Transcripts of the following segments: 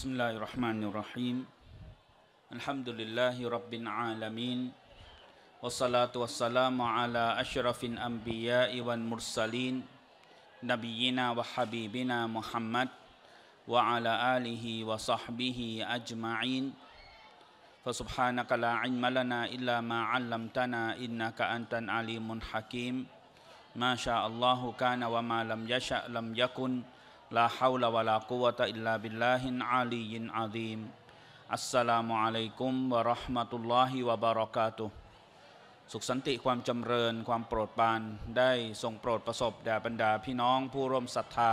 بسم الله الرحمن الرحيم الحمد لله رب العالمين والصلاة والسلام على أشرف الأنبياء والمرسلين نبينا وحبيبنا محمد وعلى آله وصحبه أجمعين فسبحانك لا علم لنا إلا ما علمتنا إنك أنت العليم الحكيم ما شاء الله كان وما لم يشأ لم يكن ลลลลลลาาาาววะะุตอิิบล ا حول ولا ق นอ إلا ب ا ม ل ه العلي العظيم ا ل س ل ا ะ عليكم ورحمة الله وبركاته สุขสันติความจำเริญความโปรดปานได้ทรงโปรดประสบแด่บรรดาพี่น้องผู้ร่วมศรัทธา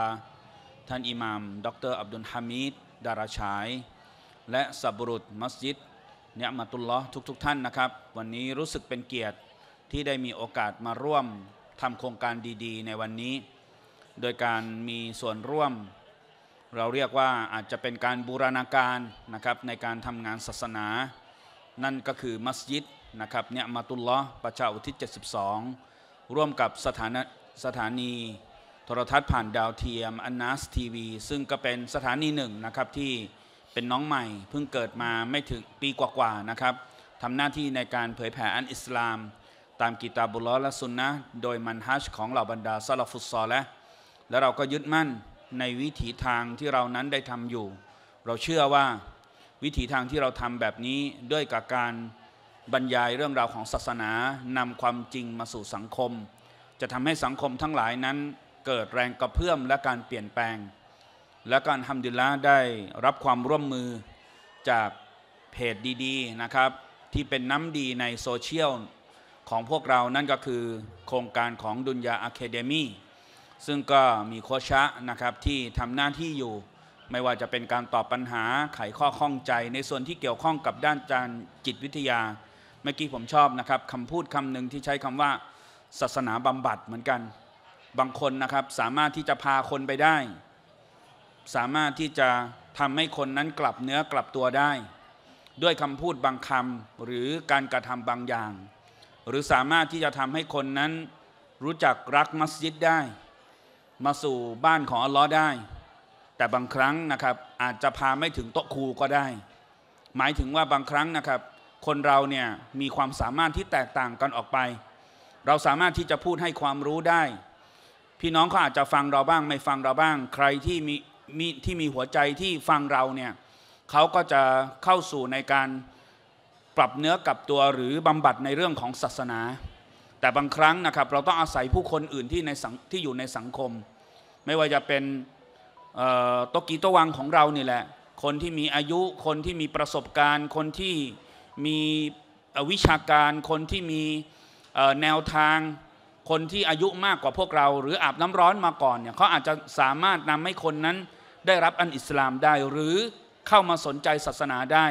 ท่านอิหม่ามดร อับดุลฮามิดดาราชาย และสับรุษมัสยิด เนี่ยมาตุลลอฮ์ทุกๆทท่านนะครับ วันนี้รู้สึกเป็นเกียรติที่ได้มีโอกาสมาร่วมทำโครงการดี ๆ ในวันนี้โดยการมีส่วนร่วม เราเรียกว่าอาจจะเป็นการบูรณาการนะครับในการทำงานศาสนา นั่นก็คือมัสยิดนะครับเนี่ยมาตุลลอประชาอุทิศ72 ร่วมกับสถานสถานี โทรทัศน์ผ่านดาวเทียมอันนัสทีวี ซึ่งก็เป็นสถานีหนึ่งนะครับที่เป็นน้องใหม่เพิ่งเกิดมาไม่ถึงปีกว่าๆนะครับทำหน้าที่ในการเผยแผ่อันอิสลาม ตามกีตาบุลลอและสุนนะโดยมันฮัชของเหล่าบรรดาซาลฟุตซอลและแล้วเราก็ยึดมั่นในวิถีทางที่เรานั้นได้ทำอยู่ เราเชื่อว่าวิถีทางที่เราทำแบบนี้ด้วยกับการบรรยายเรื่องราวของศาสนานำความจริงมาสู่สังคม จะทำให้สังคมทั้งหลายนั้นเกิดแรงกระเพื่อมและการเปลี่ยนแปลง และการทำดิลละได้รับความร่วมมือจากเพจดีๆนะครับ ที่เป็นน้ำดีในโซเชียลของพวกเรานั่นก็คือ โครงการของดุนยาอะเคเดมี่ซึ่งก็มีโคชะนะครับที่ทำหน้าที่อยู่ ไม่ว่าจะเป็นการตอบปัญหา ไขข้อข้องใจ ในส่วนที่เกี่ยวข้องกับด้านการจิตวิทยาเมื่อกี้ผมชอบนะครับคำพูดคำหนึ่งที่ใช้คำว่าศาสนาบำบัดเหมือนกัน บางคนนะครับสามารถที่จะพาคนไปได้ สามารถที่จะทำให้คนนั้นกลับเนื้อกลับตัวได้ ด้วยคำพูดบางคำหรือการกระทำบางอย่าง หรือสามารถที่จะทำให้คนนั้น รู้จักรักมัสยิดได้มาสู่บ้านของอัลลอฮ์ได้ แต่บางครั้งนะครับอาจจะพาไม่ถึงโต๊ะครูก็ได้ หมายถึงว่าบางครั้งนะครับ คนเราเนี่ยมีความสามารถที่แตกต่างกันออกไป เราสามารถที่จะพูดให้ความรู้ได้ พี่น้องเขาอาจจะฟังเราบ้างไม่ฟังเราบ้าง ใครที่มีมีที่มีหัวใจที่ฟังเราเนี่ยเขาก็จะเข้าสู่ในการปรับเนื้อกับตัวหรือบำบัดในเรื่องของศาสนาแต่บางครั้งนะครับเราต้องอาศัยผู้คนอื่นที่ในที่อยู่ในสังคม ไม่ว่าจะเป็นตกีตวังของเรานี่แหละคนที่มีอายุคนที่มีประสบการณ์ คนที่มีวิชาการ คนที่มีแนวทาง คนที่อายุมากกว่าพวกเรา หรืออาบน้ำร้อนมาก่อนเนี่ยเขาอาจจะสามารถนำให้คนนั้นได้รับอันอิสลามได้ หรือเข้ามาสนใจศาสนาได้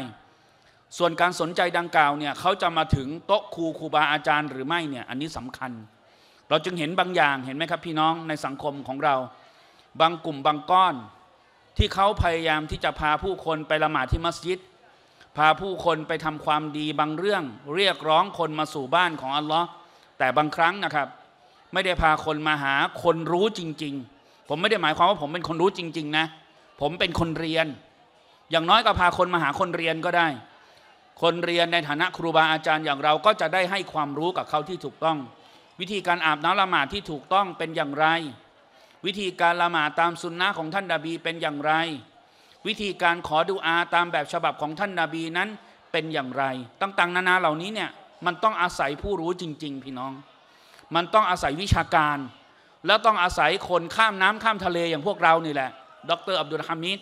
ส่วนการสนใจดังกล่าวเนี่ยเขาจะมาถึงโต๊ะครูครูบาอาจารย์หรือไม่เนี่ย อันนี้สำคัญ เราจึงเห็นบางอย่างเห็นไหมครับพี่น้องในสังคมของเรา บางกลุ่มบางก้อน ที่เขาพยายามที่จะพาผู้คนไปละหมาดที่มัสยิด พาผู้คนไปทำความดีบางเรื่องเรียกร้องคนมาสู่บ้านของอัลลอฮ์แต่บางครั้งนะครับ ไม่ได้พาคนมาหาคนรู้จริง ๆ ผมไม่ได้หมายความว่าผมเป็นคนรู้จริงๆนะผมเป็นคนเรียน อย่างน้อยก็พาคนมาหาคนเรียนก็ได้คนเรียนในฐานะครูบาอาจารย์อย่างเราก็จะได้ให้ความรู้กับเขาที่ถูกต้อง วิธีการอาบน้ำละหมาดที่ถูกต้องเป็นอย่างไร วิธีการละหมาดตามสุนนะของท่านนาบีเป็นอย่างไร วิธีการขอดุอาตามแบบฉบับของท่านนาบีนั้นเป็นอย่างไรต่างๆนานาเหล่านี้เนี่ยมันต้องอาศัยผู้รู้จริงๆพี่น้อง มันต้องอาศัยวิชาการ แล้วต้องอาศัยคนข้ามน้ำข้ามทะเลอย่างพวกเรานี่แหละ ดรอับดุลฮามิด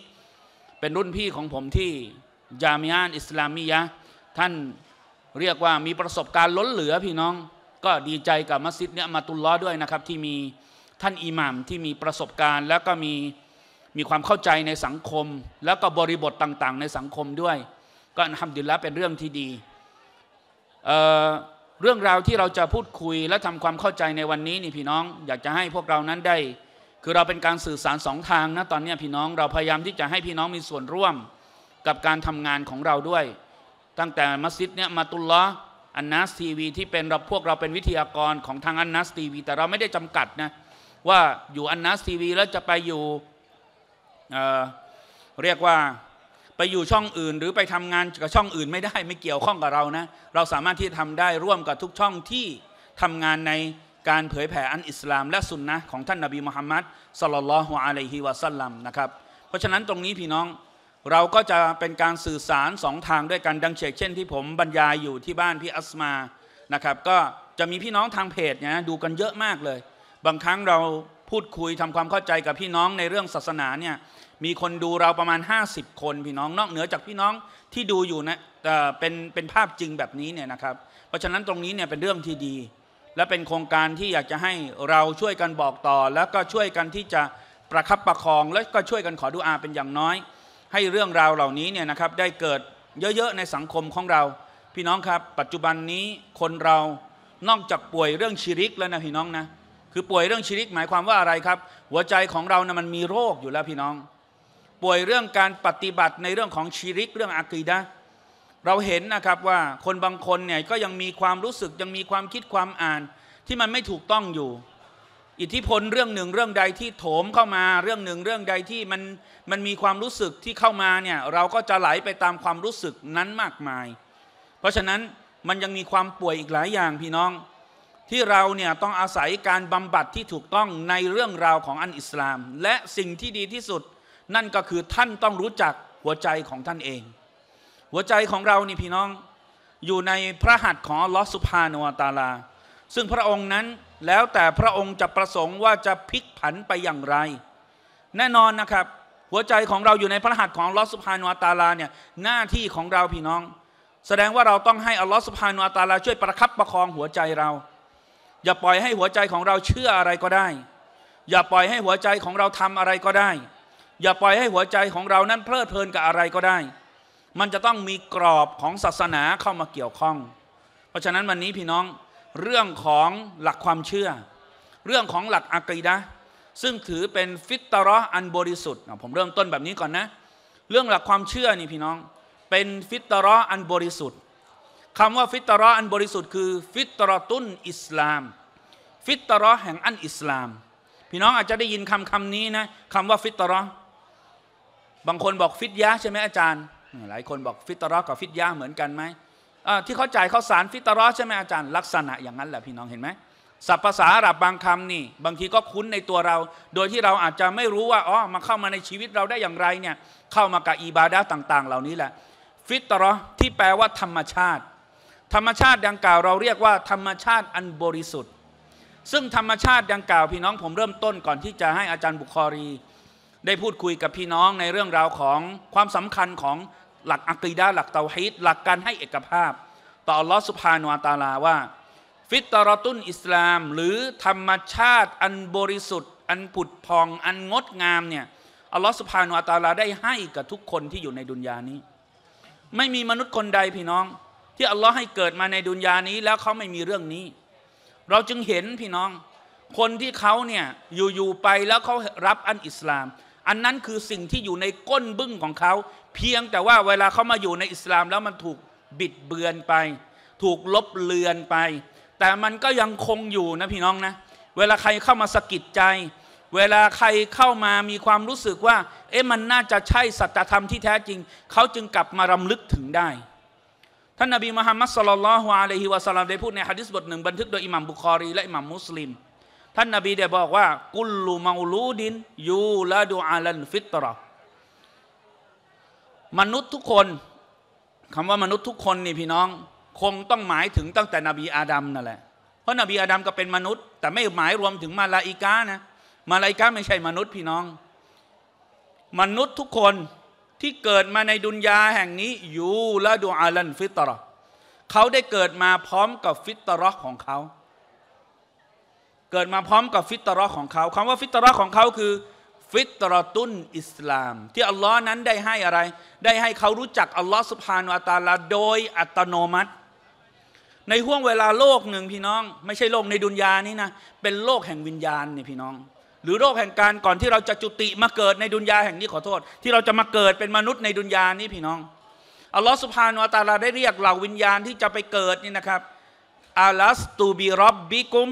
เป็นรุ่นพี่ของผมที่ ยามิอาน อิสลามียะท่านเรียกว่ามีประสบการณ์ล้นเหลือพี่น้องก็ดีใจกับมัสยิดเนี่ยมาตุลล้อด้วยนะครับที่มีท่านอิหม่ามที่มีประสบการณ์ แล้วก็มีมีความเข้าใจในสังคม แล้วก็บริบทต่างๆในสังคมด้วย ก็ทำดีแล้วเป็นเรื่องที่ดีเเรื่องราวที่เราจะพูดคุยและทำความเข้าใจในวันนี้ นี่พี่น้องอยากจะให้พวกเรานั้นได้ คือเราเป็นการสื่อสารสองทางนะตอนนี้พี่น้องเราพยายามที่จะให้พี่น้องมีส่วนร่วมกับการทำงานของเราด้วยตั้งแต่มัสยิดเนี่ยมาตุลลออันนัสทีวีที่เป็นเราพวกเราเป็นวิทยากรของทางอันนัสทีวี แต่เราไม่ได้จำกัดนะว่าอยู่อันนัสทีวีแล้วจะไปอยู่เเรียกว่าไปอยู่ช่องอื่น หรือไปทำงานกับช่องอื่น ไม่ได้ไม่เกี่ยวข้องกับเรานะเราสามารถที่จะทำได้ร่วมกับทุกช่องที่ทำงานในการเผยแผ่อันอิสลาม และสุนนะของท่านนบีมุฮัมมัดสลลัลลอฮุอะลัยฮิวะสัลลัมนะครับเพราะฉะนั้นตรงนี้พี่น้องเราก็จะเป็นการสื่อสารสองทางด้วยกันดังเช่นเช่นที่ผมบรรยายอยู่ที่บ้านพี่อัสมานะครับก็จะมีพี่น้องทางเพจเนี่ยดูกันเยอะมากเลย บางครั้งเราพูดคุยทำความเข้าใจกับพี่น้องในเรื่องศาสนาเนี่ยมีคนดูเราประมาณ 50 คน พี่น้องนอกเหนือจากพี่น้องที่ดูอยู่นะเป็นเป็นภาพจริงแบบนี้เนี่ยนะครับเพราะฉะนั้นตรงนี้เนี่ยเป็นเรื่องที่ดี และเป็นโครงการที่อยากจะให้เราช่วยกันบอกต่อ แล้วก็ช่วยกันที่จะประคับประคอง และก็ช่วยกันขอดุอาเป็นอย่างน้อยให้เรื่องราวเหล่านี้เนี่ยนะครับ ได้เกิดเยอะ ๆในสังคมของเรา พี่น้องครับ ปัจจุบันนี้คนเรานอกจากป่วยเรื่องชีริกแล้วนะพี่น้องนะคือป่วยเรื่องชีริกหมายความว่าอะไรครับ หัวใจของเรานะมันมีโรคอยู่แล้วพี่น้อง ป่วยเรื่องการปฏิบัติในเรื่องของชีริกเรื่องอากีดะเราเห็นนะครับว่าคนบางคนเนี่ย ก็ยังมีความรู้สึกยังมีความคิดความอ่าน ที่มันไม่ถูกต้องอยู่อิทธิพลเรื่องหนึ่งเรื่องใดที่โถมเข้ามาเรื่องหนึ่งเรื่องใดที่มันมันมีความรู้สึกที่เข้ามาเนี่ยเราก็จะไหลไปตามความรู้สึกนั้นมากมาย เพราะฉะนั้นมันยังมีความป่วยอีกหลายอย่างพี่น้อง ที่เราเนี่ยต้องอาศัยการบำบัดที่ถูกต้องในเรื่องราวของอันอิสลาม และสิ่งที่ดีที่สุด นั่นก็คือท่านต้องรู้จักหัวใจของท่านเอง หัวใจของเรานี่พี่น้อง อยู่ในพระหัตถ์ของลอสุภาโนวตาลา ซึ่งพระองค์นั้นแล้วแต่พระองค์จะประสงค์ว่าจะพลิกผันไปอย่างไร แน่นอนนะครับ หัวใจของเราอยู่ในพระหัตถ์ของลอสุภานุอัตาลาเนี่ยหน้าที่ของเราพี่น้อง แสดงว่าเราต้องให้อลลอสุภานุอัตาลาช่วยประคับประคองหัวใจเรา อย่าปล่อยให้หัวใจของเราเชื่ออะไรก็ได้ อย่าปล่อยให้หัวใจของเราทำอะไรก็ได้ อย่าปล่อยให้หัวใจของเรานั้นเพลิดเพลินกับอะไรก็ได้ มันจะต้องมีกรอบของศาสนาเข้ามาเกี่ยวข้อง เพราะฉะนั้นวันนี้พี่น้องเรื่องของหลักความเชื่อ เรื่องของหลักอักีดะซึ่งถือเป็นฟิตรออันบริสุทธิ์ผมเริ่มต้นแบบนี้ก่อนนะ เรื่องหลักความเชื่อนี่พี่น้อง เป็นฟิตรออันบริสุทธิ์คำว่าฟิตรออันบริสุทธิ์คือ ฟิตรอตุนอิสลาม ฟิตรอแห่งอันอิสลาม พี่น้องอาจจะได้ยินคำคำนี้นะคำว่าฟิตรอบางคนบอกฟิตยะใช่ไหมอาจารย์ หลายคนบอกฟิตรอกับฟิตยะเหมือนกันไหมที่เขาจ่ายข้าวสารฟิตรอใช่ไหมอาจารย์ลักษณะอย่างนั้นแหละพี่น้องเห็นไหมศัพท์ภาษาอาหรับบางคำนี่ บางทีก็คุ้นในตัวเรา โดยที่เราอาจจะไม่รู้ว่าอ๋อมาเข้ามาในชีวิตเราได้อย่างไรเนี่ยเข้ามากับอิบาดะต่าง ๆ เหล่านี้แหละ ฟิตรอที่แปลว่าธรรมชาติ ธรรมชาติดังกล่าวเราเรียกว่าธรรมชาติอันบริสุทธิ์ ซึ่งธรรมชาติดังกล่าวพี่น้องผมเริ่มต้นก่อนที่จะให้อาจารย์บุคคลีได้พูดคุยกับพี่น้องในเรื่องราวของความสำคัญของหลักอักีดาหลักเตาฮีดหลักการให้เอกภาพ ต่อลอสุภาโนตาลาว่า ฟิตรตุนอิสลามหรือธรรมชาติอันบริสุทธิ์ อันผุดพอง อันงดงามเนี่ยอัลลอฮสุภาโนตาลาได้ให้กับทุกคนที่อยู่ในดุนยานี้ ไม่มีมนุษย์คนใดพี่น้อง ที่อัลลอฮ์ให้เกิดมาในดุนยานี้แล้วเขาไม่มีเรื่องนี้ เราจึงเห็นพี่น้อง คนที่เขาเนี่ยอยู่ๆไปแล้วเขารับอันอิสลามอันนั้นคือสิ่งที่อยู่ในก้นบึ้งของเขา เพียงแต่ว่าเวลาเขามาอยู่ในอิสลามแล้วมันถูกบิดเบือนไป ถูกลบเลือนไป แต่มันก็ยังคงอยู่นะพี่น้องนะ เวลาใครเข้ามาสะกิดใจ เวลาใครเข้ามามีความรู้สึกว่า เอ๊ะมันน่าจะใช่สัจธรรมที่แท้จริง เขาจึงกลับมารำลึกถึงได้ ท่านนบีมุฮัมมัดสลลัลลอฮุอะลัยฮิวะสัลลัมได้พูดในฮะดิษบทหนึ่งบันทึกโดยอิหมัมบุคอรีและอิหมัมมุสลิมท่านนาบีได้บอกว่า กุลลูมาลูดินยูละดูอาลันฟิตรมนุษย์ทุกคนคำว่ามนุษย์ทุกคนนี่พี่น้อง คงต้องหมายถึงตั้งแต่นบีอาดัมนั่นแหละเพราะนบีอาดัมก็เป็นมนุษย์ แต่ไม่หมายรวมถึงมาลาอิกานะมาลาอิกาไม่ใช่มนุษย์พี่น้อง มนุษย์ทุกคนที่เกิดมาในดุนยาแห่งนี้อยู่และดูอาลันฟิตรเขาได้เกิดมาพร้อมกับฟิตรของเขาเกิดมาพร้อมกับฟิตรอของเขา คำว่าฟิตรอของเขาคือ ฟิตรอตุนอิสลาม ที่อัลลอฮ์นั้นได้ให้อะไร ได้ให้เขารู้จักอัลลอฮ์สุภาโนอัตาลาโดยอัตโนมัติ ในห่วงเวลาโลกหนึ่งพี่น้อง ไม่ใช่โลกในดุนยานี้นะ เป็นโลกแห่งวิญญาณนี่พี่น้อง หรือโลกแห่งการก่อนที่เราจะจุติมาเกิดในดุนยาแห่งนี้ขอโทษที่เราจะมาเกิดเป็นมนุษย์ในดุนยานี้พี่น้องอัลลอฮ์สุภาโนอัตาลาได้เรียกเหล่าวิญญาณที่จะไปเกิดนี่นะครับอาลัสตูบีรอบบิกุม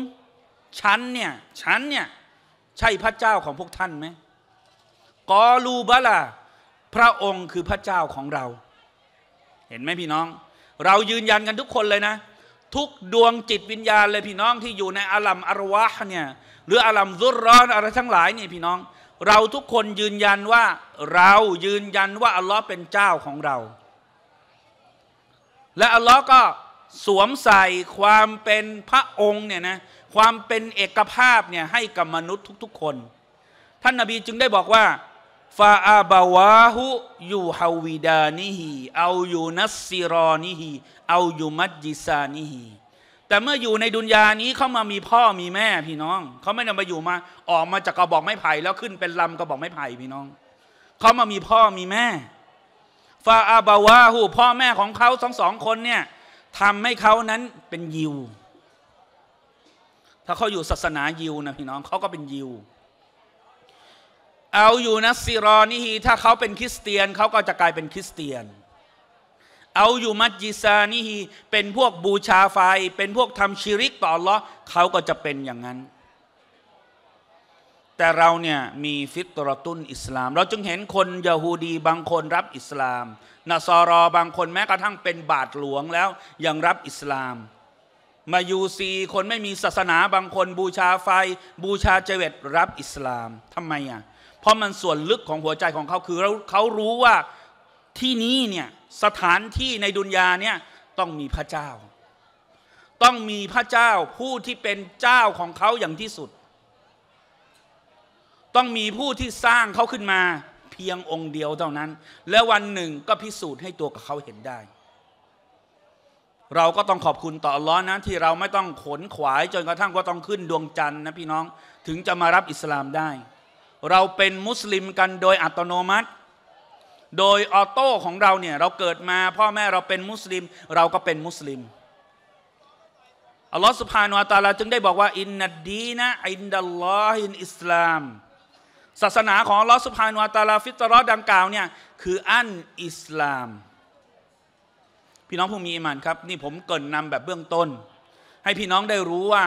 ฉันเนี่ย ฉันเนี่ย ใช่พระเจ้าของพวกท่านไหม กอลูบะล่ะพระองค์คือพระเจ้าของเรา เห็นไหมพี่น้อง เรายืนยันกันทุกคนเลยนะ ทุกดวงจิตวิญญาณเลยพี่น้องที่อยู่ในอาลัมอรวะเนี่ย หรืออาลัมรุรร้อนอะไรทั้งหลายนี่พี่น้อง เราทุกคนยืนยันว่าเรายืนยันว่าอัลลอฮ์เป็นเจ้าของเรา และอัลลอฮ์ก็สวมใส่ความเป็นพระองค์เนี่ยนะความเป็นเอกภาพเนี่ยให้กับมนุษย์ทุก ๆ คน ท่านนาบีจึงได้บอกว่า ฟาอาบาวาหุยูฮาวิดานิฮีเอาอยู่นัสซิรอนิฮีเอาอยู่มัจจิซานิฮีแต่เมื่ออยู่ในดุนยานี้เขามามีพ่อมีแม่พี่น้อง เขาไม่ได้มาอยู่มา ออกมาจากกระบอกไม้ไผ่แล้วขึ้นเป็นลำกระบอกไม้ไผ่พี่น้อง เขามามีพ่อมีแม่ ฟาอาบาวาหุพ่อแม่ของเขาสองสองคนเนี่ยทำให้เขานั้นเป็นยิวถ้าเขาอยู่ศาสนายิวนะพี่น้องเขาก็เป็นยิว เอาอยู่นะซีรอนิฮีถ้าเขาเป็นคริสเตียนเขาก็จะกลายเป็นคริสเตียน เอาอยู่มัจจิซานิฮีเป็นพวกบูชาไฟ เป็นพวกทำชิริกต่อเลาะเขาก็จะเป็นอย่างนั้น แต่เราเนี่ยมีฟิตรตุนอิสลาม เราจึงเห็นคนยาฮูดีบางคนรับอิสลามนาซอรอบางคนแม้กระทั่งเป็นบาทหลวงแล้วยังรับอิสลามมายูซีคนไม่มีศาสนาบางคนบูชาไฟ บูชาเจเวตรับอิสลามทำไมอ่ะ เพราะมันส่วนลึกของหัวใจของเขาคือเขารู้ว่าที่นี้เนี่ยสถานที่ในดุนยาเนี่ยต้องมีพระเจ้า ต้องมีพระเจ้าผู้ที่เป็นเจ้าของเขาอย่างที่สุด ต้องมีผู้ที่สร้างเขาขึ้นมา เพียงองค์เดียวเท่านั้น และวันหนึ่งก็พิสูจน์ให้ตัวกับเขาเห็นได้เราก็ต้องขอบคุณต่ออัลลอฮ์นะที่เราไม่ต้องขนขวายจนกระทั่งว่าต้องขึ้นดวงจันทร์นะพี่น้องถึงจะมารับอิสลามได้ เราเป็นมุสลิมกันโดยอัตโนมัติ โดยออโต้ของเราเนี่ยเราเกิดมา พ่อแม่เราเป็นมุสลิมเราก็เป็นมุสลิมอัลลอฮ์สุภาโนอาตาลาจึงได้บอกว่าอินนัดดีนะอินดัลลอฮินอิสลามศาสนาของอัลลอฮ์สุภาโนอาตาลาฟิตรอดังกล่าวเนี่ยคืออันอิสลามพี่น้องผู้มีอิมานครับ นี่ผมเกินนำแบบเบื้องต้น ให้พี่น้องได้รู้ว่า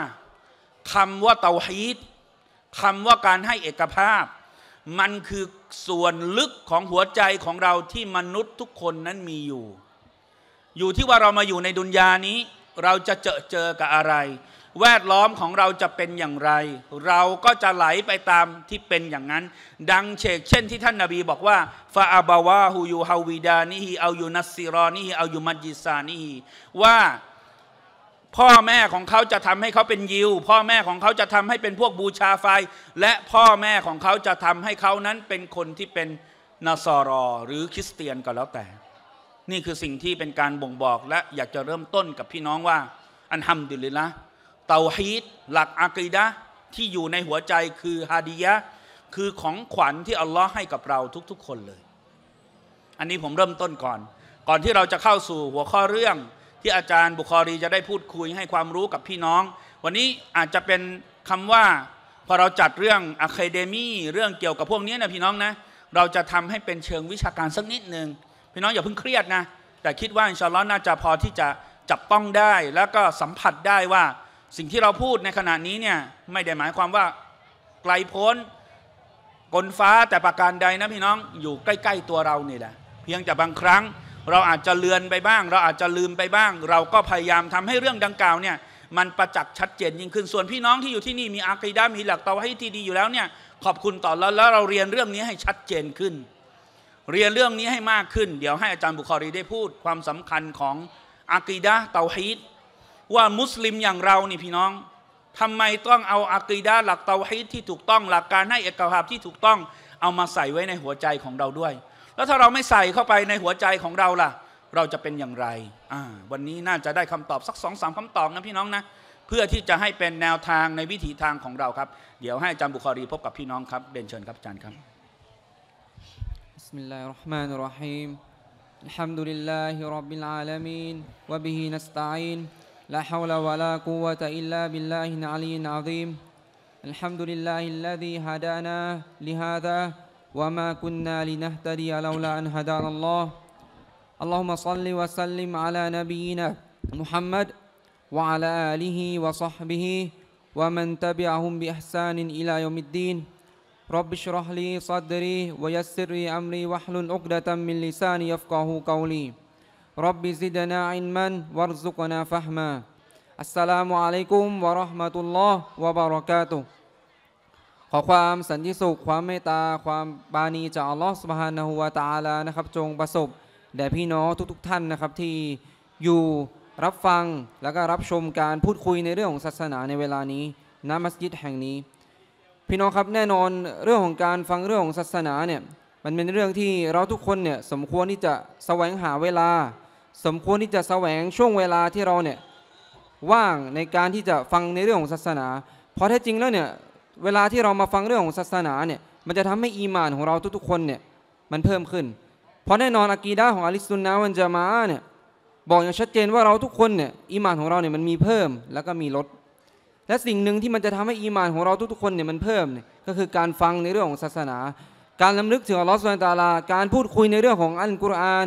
คำว่าเตาฮีตคำว่าการให้เอกภาพ มันคือส่วนลึกของหัวใจของเราที่มนุษย์ทุกคนนั้นมีอยู่ อยู่ที่ว่าเรามาอยู่ในดุนยานี้ เราจะเจอเจอกับอะไรแวดล้อมของเราจะเป็นอย่างไร เราก็จะไหลไปตามที่เป็นอย่างนั้น ดังเชกเช่นที่ท่านนาบีบอกว่าฟาอับาวาฮูยูฮาวีดานีฮีเอายูนัสซีรอนีฮีเอายูมัจิซานีฮีว่าพ่อแม่ของเขาจะทำให้เขาเป็นยิว พ่อแม่ของเขาจะทำให้เป็นพวกบูชาไฟ และพ่อแม่ของเขาจะทำให้เขานั้นเป็นคนที่เป็นนาซรอ หรือคริสเตียนก็แล้วแต่ นี่คือสิ่งที่เป็นการบ่งบอก และอยากจะเริ่มต้นกับพี่น้องว่า อันฮัมดุลิละเตาฮีดหลักอะกีดะที่อยู่ในหัวใจคือฮาดียะคือของขวัญที่อัลลอฮ์ให้กับเราทุก ๆ คนเลย อันนี้ผมเริ่มต้นก่อน ก่อนที่เราจะเข้าสู่หัวข้อเรื่องที่อาจารย์บุคอรีจะได้พูดคุยให้ความรู้กับพี่น้อง วันนี้อาจจะเป็นคำว่า พอเราจัดเรื่องอะคาเดมี่เรื่องเกี่ยวกับพวกนี้นะพี่น้องนะเราจะทำให้เป็นเชิงวิชาการสักนิดหนึ่งพี่น้องอย่าเพิ่งเครียดนะ แต่คิดว่าอินชาอัลลอฮ์น่าจะพอที่จะจับต้องได้ แล้วก็สัมผัสได้ว่าสิ่งที่เราพูดในขณะนี้เนี่ยไม่ได้หมายความว่าไกลพ้นกลฟ้าแต่ประการใดนะพี่น้องอยู่ใกล้ ๆตัวเราเนี่แหละเพียงแต่บางครั้ง เราอาจจะเลือนไปบ้าง เราอาจจะลืมไปบ้าง เราก็พยายามทำให้เรื่องดังกล่าวเนี่ยมันประจักษ์ชัดเจนยิ่งขึ้น ส่วนพี่น้องที่อยู่ที่นี่มีอาคีดามีหลักตาให้ที่ดีอยู่แล้วเนี่ยขอบคุณต่อแล้วแล้วเราเรียนเรื่องนี้ให้ชัดเจนขึ้น เรียนเรื่องนี้ให้มากขึ้นเดี๋ยวให้อาจารย์บุคอรีได้พูดความสำคัญของอากีดาเตาฮีดว่ามุสลิมอย่างเรานี่พี่น้องทำไมต้องเอาอะกีดาหลักเตาฮีดที่ถูกต้องหลักการให้เอกภาพที่ถูกต้องเอามาใส่ไว้ในหัวใจของเราด้วย แล้วถ้าเราไม่ใส่เข้าไปในหัวใจของเราล่ะ เราจะเป็นอย่างไรอ่าวันนี้น่าจะได้คำตอบสักสองสามคำตอบนะพี่น้องนะ เพื่อที่จะให้เป็นแนวทางในวิถีทางของเราครับ เดี๋ยวให้อาจารย์บุคอรีพบกับพี่น้องครับเรียนเชิญครับอาจารย์ครับ بسم الله الرحمن الرحيم الحمد لله رب العالمين وبه نستعين لا حول ولا قوة إلا بالله العلي العظيم الحمد لله الذي هدانا لهذا وما كنا لنهتدي لولا أن هدانا الله اللهم صل وسلم على نبينا محمد وعلى آله وصحبه ومن تبعهم بإحسان إلى يوم الدين رب اشرح لي صدري ويسر لي أمري واحلل عقدة من لساني يفقه قولي รับบิุนาอ ز د ن ั علما و ุ ر ز ق ن ا ف ะม ا السلام عليكم ورحمة ะ ل ل ه و ب ر กาตุ ขอความสันติสุขความเมตตาความปาณีจากอัลลอฮฺสุบฮานะฮูวะตาลานะครับจงประสบแด่พี่น้องทุก ๆ ท่านนะครับ ที่อยู่รับฟังแล้วก็รับชมการพูดคุยในเรื่องของศาสนาในเวลานี้ณมัสยิดแห่งนี้ พี่น้องครับแน่นอนเรื่องของการฟังเรื่องของศาสนาเนี่ยมันเป็นเรื่องที่เราทุกคนเนี่ยสมควรที่จะแสวงหาเวลาสมควรที่จะแสวงช่วงเวลาที่เราเนี่ยว่างในการที่จะฟังในเรื่องของศาสนา เพราะแท้จริงแล้วเนี่ยเวลาที่เรามาฟังเรื่องของศาสนาเนี่ยมันจะทำให้อีมานของเราทุกๆคนเนี่ยมันเพิ่มขึ้น เพราะแน่นอนอากีดาของอาลิสุนนะวันจะมาเนี่ยบอกอย่างชัดเจนว่าเราทุกคนเนี่ยอีมานของเราเนี่ยมันมีเพิ่มแล้วก็มีลดและสิ่งหนึ่งที่มันจะทำให้อีมานของเราทุกๆคนเนี่ยมันเพิ่มเนี่ยก็คือการฟังในเรื่องของศาสนา การลํำลึกถึงอัลลอฮฺสุลตาลาการพูดคุยในเรื่องของอัลกุรอาน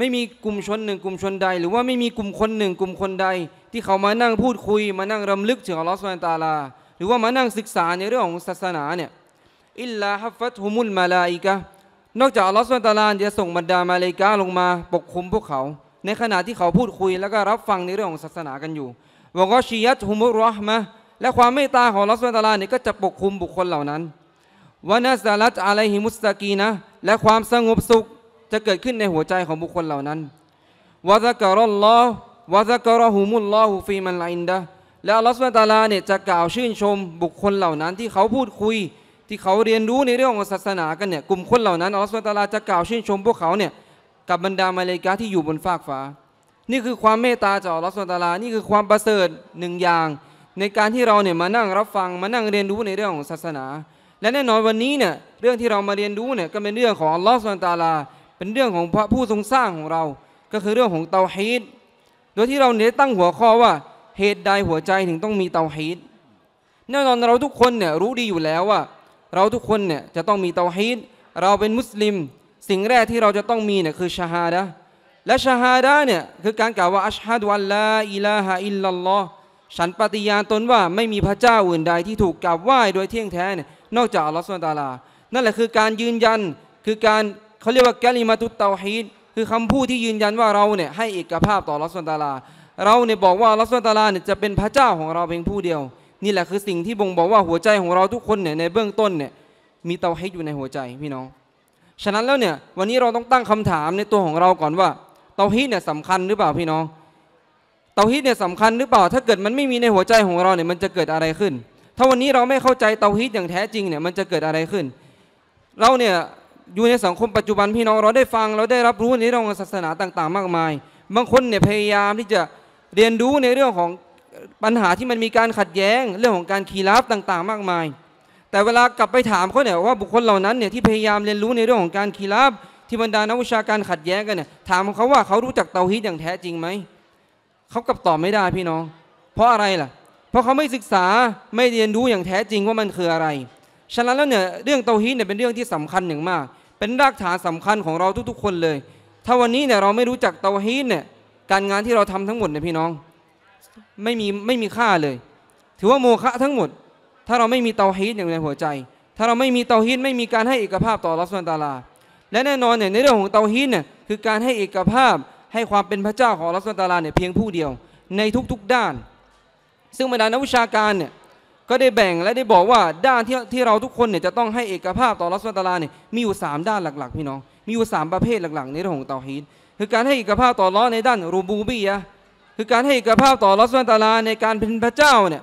ไม่มีกลุ่มชนหนึ่งกลุ่มชนใด หรือว่าไม่มีกลุ่มคนหนึ่งกลุ่มคนใด ที่เขามานั่งพูดคุยมานั่งรำลึกถึงอัลลอฮฺสุลตาลาหรือว่ามานั่งศึกษาในเรื่องของศาสนาเนี่ย อิลลาฮัฟฟัตฮุมุลมาลาอิกะนอกจากอัลลอฮฺสุลตาลาจะส่งบรรดามาเลกาลงมา ปกคุมพวกเขา ในขณะที่เขาพูดคุยแล้วก็รับฟังในเรื่องของศาสนากันอยู่วกอชียัตฮุมุรอฮมะและความเมตตาของอัลลอฮฺสุลตาลาเนี่ยก็จะปกคุมบุคคลเหล่านั้นวานาซาลัตอะลัยฮิมุสตากีนะและความสงบสุขจะเกิดขึ้นในหัวใจของบุคคลเหล่านั้นวะซักรอลลอฮ์วะซักรอฮุมุลลอฮุฟีมันลาอินดะและอัลลอฮฺสุลตาลาเนี่ยจะกล่าวชื่นชมบุคคลเหล่านั้น ที่เขาพูดคุยที่เขาเรียนรู้ในเรื่องของศาสนากันเนี่ยกลุ่มคนเหล่านั้นอัลลอฮฺสุลตาลาจะกล่าวชื่นชมพวกเขาเนี่ยกับบรรดามาเลกาที่อยู่บนฟากฟ้านี่คือความเมตตาจากอัลลอฮฺสุลตาลานี่คือความประเสริฐหนึ่งอย่าง ในการที่เราเนี่ยมานั่งรับฟังมานั่งเรียนรู้ในเรื่องของศาสนา และแน่นอนวันนี้เนี่ยเรื่องที่เรามาเรียนรู้เนี่ยก็เป็นเรื่องของอัลลอฮฺสุลตาลาเป็นเรื่องของพระผู้ทรงสร้างของเรา ก็คือเรื่องของเตาฮีตโดยที่เราเนี่ยตั้งหัวข้อว่า เหตุใดหัวใจถึงต้องมีเตาฮีตแน่นอนเราทุกคนเนี่ยรู้ดีอยู่แล้วว่า เราทุกคนเนี่ยจะต้องมีเตาฮีตเราเป็นมุสลิม สิ่งแรกที่เราจะต้องมีเนี่ยคือชาฮาดะและชาฮาดะเนี่ยคือการกล่าวว่าอัชฮะดุอัลลาอิลาฮะอิลลัลลอฮ์ฉันปฏิญาณตนว่าไม่มีพระเจ้าอื่นใดที่ถูกกราบไหว้โดยเที่ยงแท้เนี่ยนอกจากอัลลอฮฺสุลตาลา นั่นแหละคือการยืนยันคือการเขาเรียกว่าแกลิมาตุเตาฮีดคือคำพูดที่ยืนยันว่าเราเนี่ยให้เอกภาพต่อรัสันตาลาเราเนี่ยบอกว่ารัสันตาลาเนี่ยจะเป็นพระเจ้าของเราเพียงผู้เดียว นี่แหละคือสิ่งที่บ่งบอกว่าหัวใจของเราทุกคนเนี่ยในเบื้องต้นเนี่ยมีเตาฮีดอยู่ในหัวใจพี่น้อง ฉะนั้นแล้วเนี่ยวันนี้เราต้องตั้งคำถามในตัวของเราก่อนว่า เตาฮีดเนี่ยสำคัญหรือเปล่าพี่น้อง เตาฮีดเนี่ยสำคัญหรือเปล่า ถ้าเกิดมันไม่มีในหัวใจของเราเนี่ยมันจะเกิดอะไรขึ้น ถ้าวันนี้เราไม่เข้าใจเตาฮีดอย่างแท้จริงเนี่ยมันจะเกิดอะไรขึ้น เราเนี่ยอยู่ในสังคมปัจจุบันพี่น้องเราได้ฟังเราได้รับรู้ในเรื่องศาสนาต่าง ๆ มากมาย บางคนเนี่ยพยายามที่จะเรียนรู้ในเรื่องของปัญหาที่มันมีการขัดแย้งเรื่องของการขีราฟต่าง ๆ มากมาย แต่เวลากลับไปถามเขาเนี่ยว่าบุคคลเหล่านั้นเนี่ยที่พยายามเรียนรู้ในเรื่องของการขีราฟที่บรรดานักวิชาการขัดแย้งกันเนี่ยถามเขาว่าเขารู้จักเตาฮีตอย่างแท้จริงไหมเขากลับตอบไม่ได้พี่น้อง เพราะอะไรล่ะ เพราะเขาไม่ศึกษาไม่เรียนรู้อย่างแท้จริงว่ามันคืออะไร ฉะนั้นแล้วเนี่ยเรื่องเตาฮีตเนี่ยเป็นเรื่องที่สำคัญอย่างมากเป็นรากฐานสำคัญของเราทุกๆคนเลย ถ้าวันนี้เนี่ยเราไม่รู้จักเตาฮีดเนี่ย การงานที่เราทำทั้งหมดเนี่ยพี่น้องไม่มีไม่มีค่าเลย ถือว่าโมฆะทั้งหมด ถ้าเราไม่มีเตาฮีดอย่างในหัวใจ ถ้าเราไม่มีเตาฮีดไม่มีการให้เอกภาพต่อรัีตาลา และแน่นอนเนี่ยในเรื่องของเตาฮีดเนี่ยคือการให้เอกภาพให้ความเป็นพระเจ้าของรัีตาลาเนี่ยเพียงผู้เดียวในทุกๆด้าน ซึ่งบรรดานักวิชาการเนี่ยก็ได้แบ่งและได้บอกว่าด้านที่ที่เราทุกคนเนี่ยจะต้องให้เอกภาพต่อรัศมีตาลาเนี่ยมีอยู่ 3 ด้านหลักๆ พี่น้อง มีอยู่ 3 ประเภทหลักๆ ในเรื่องของเตาฮีดคือการให้เอกภาพต่อรัศในด้านรูบูบีอะคือการให้เอกภาพต่อรัศมีตาลาในการเป็นพระเจ้าเนี่ย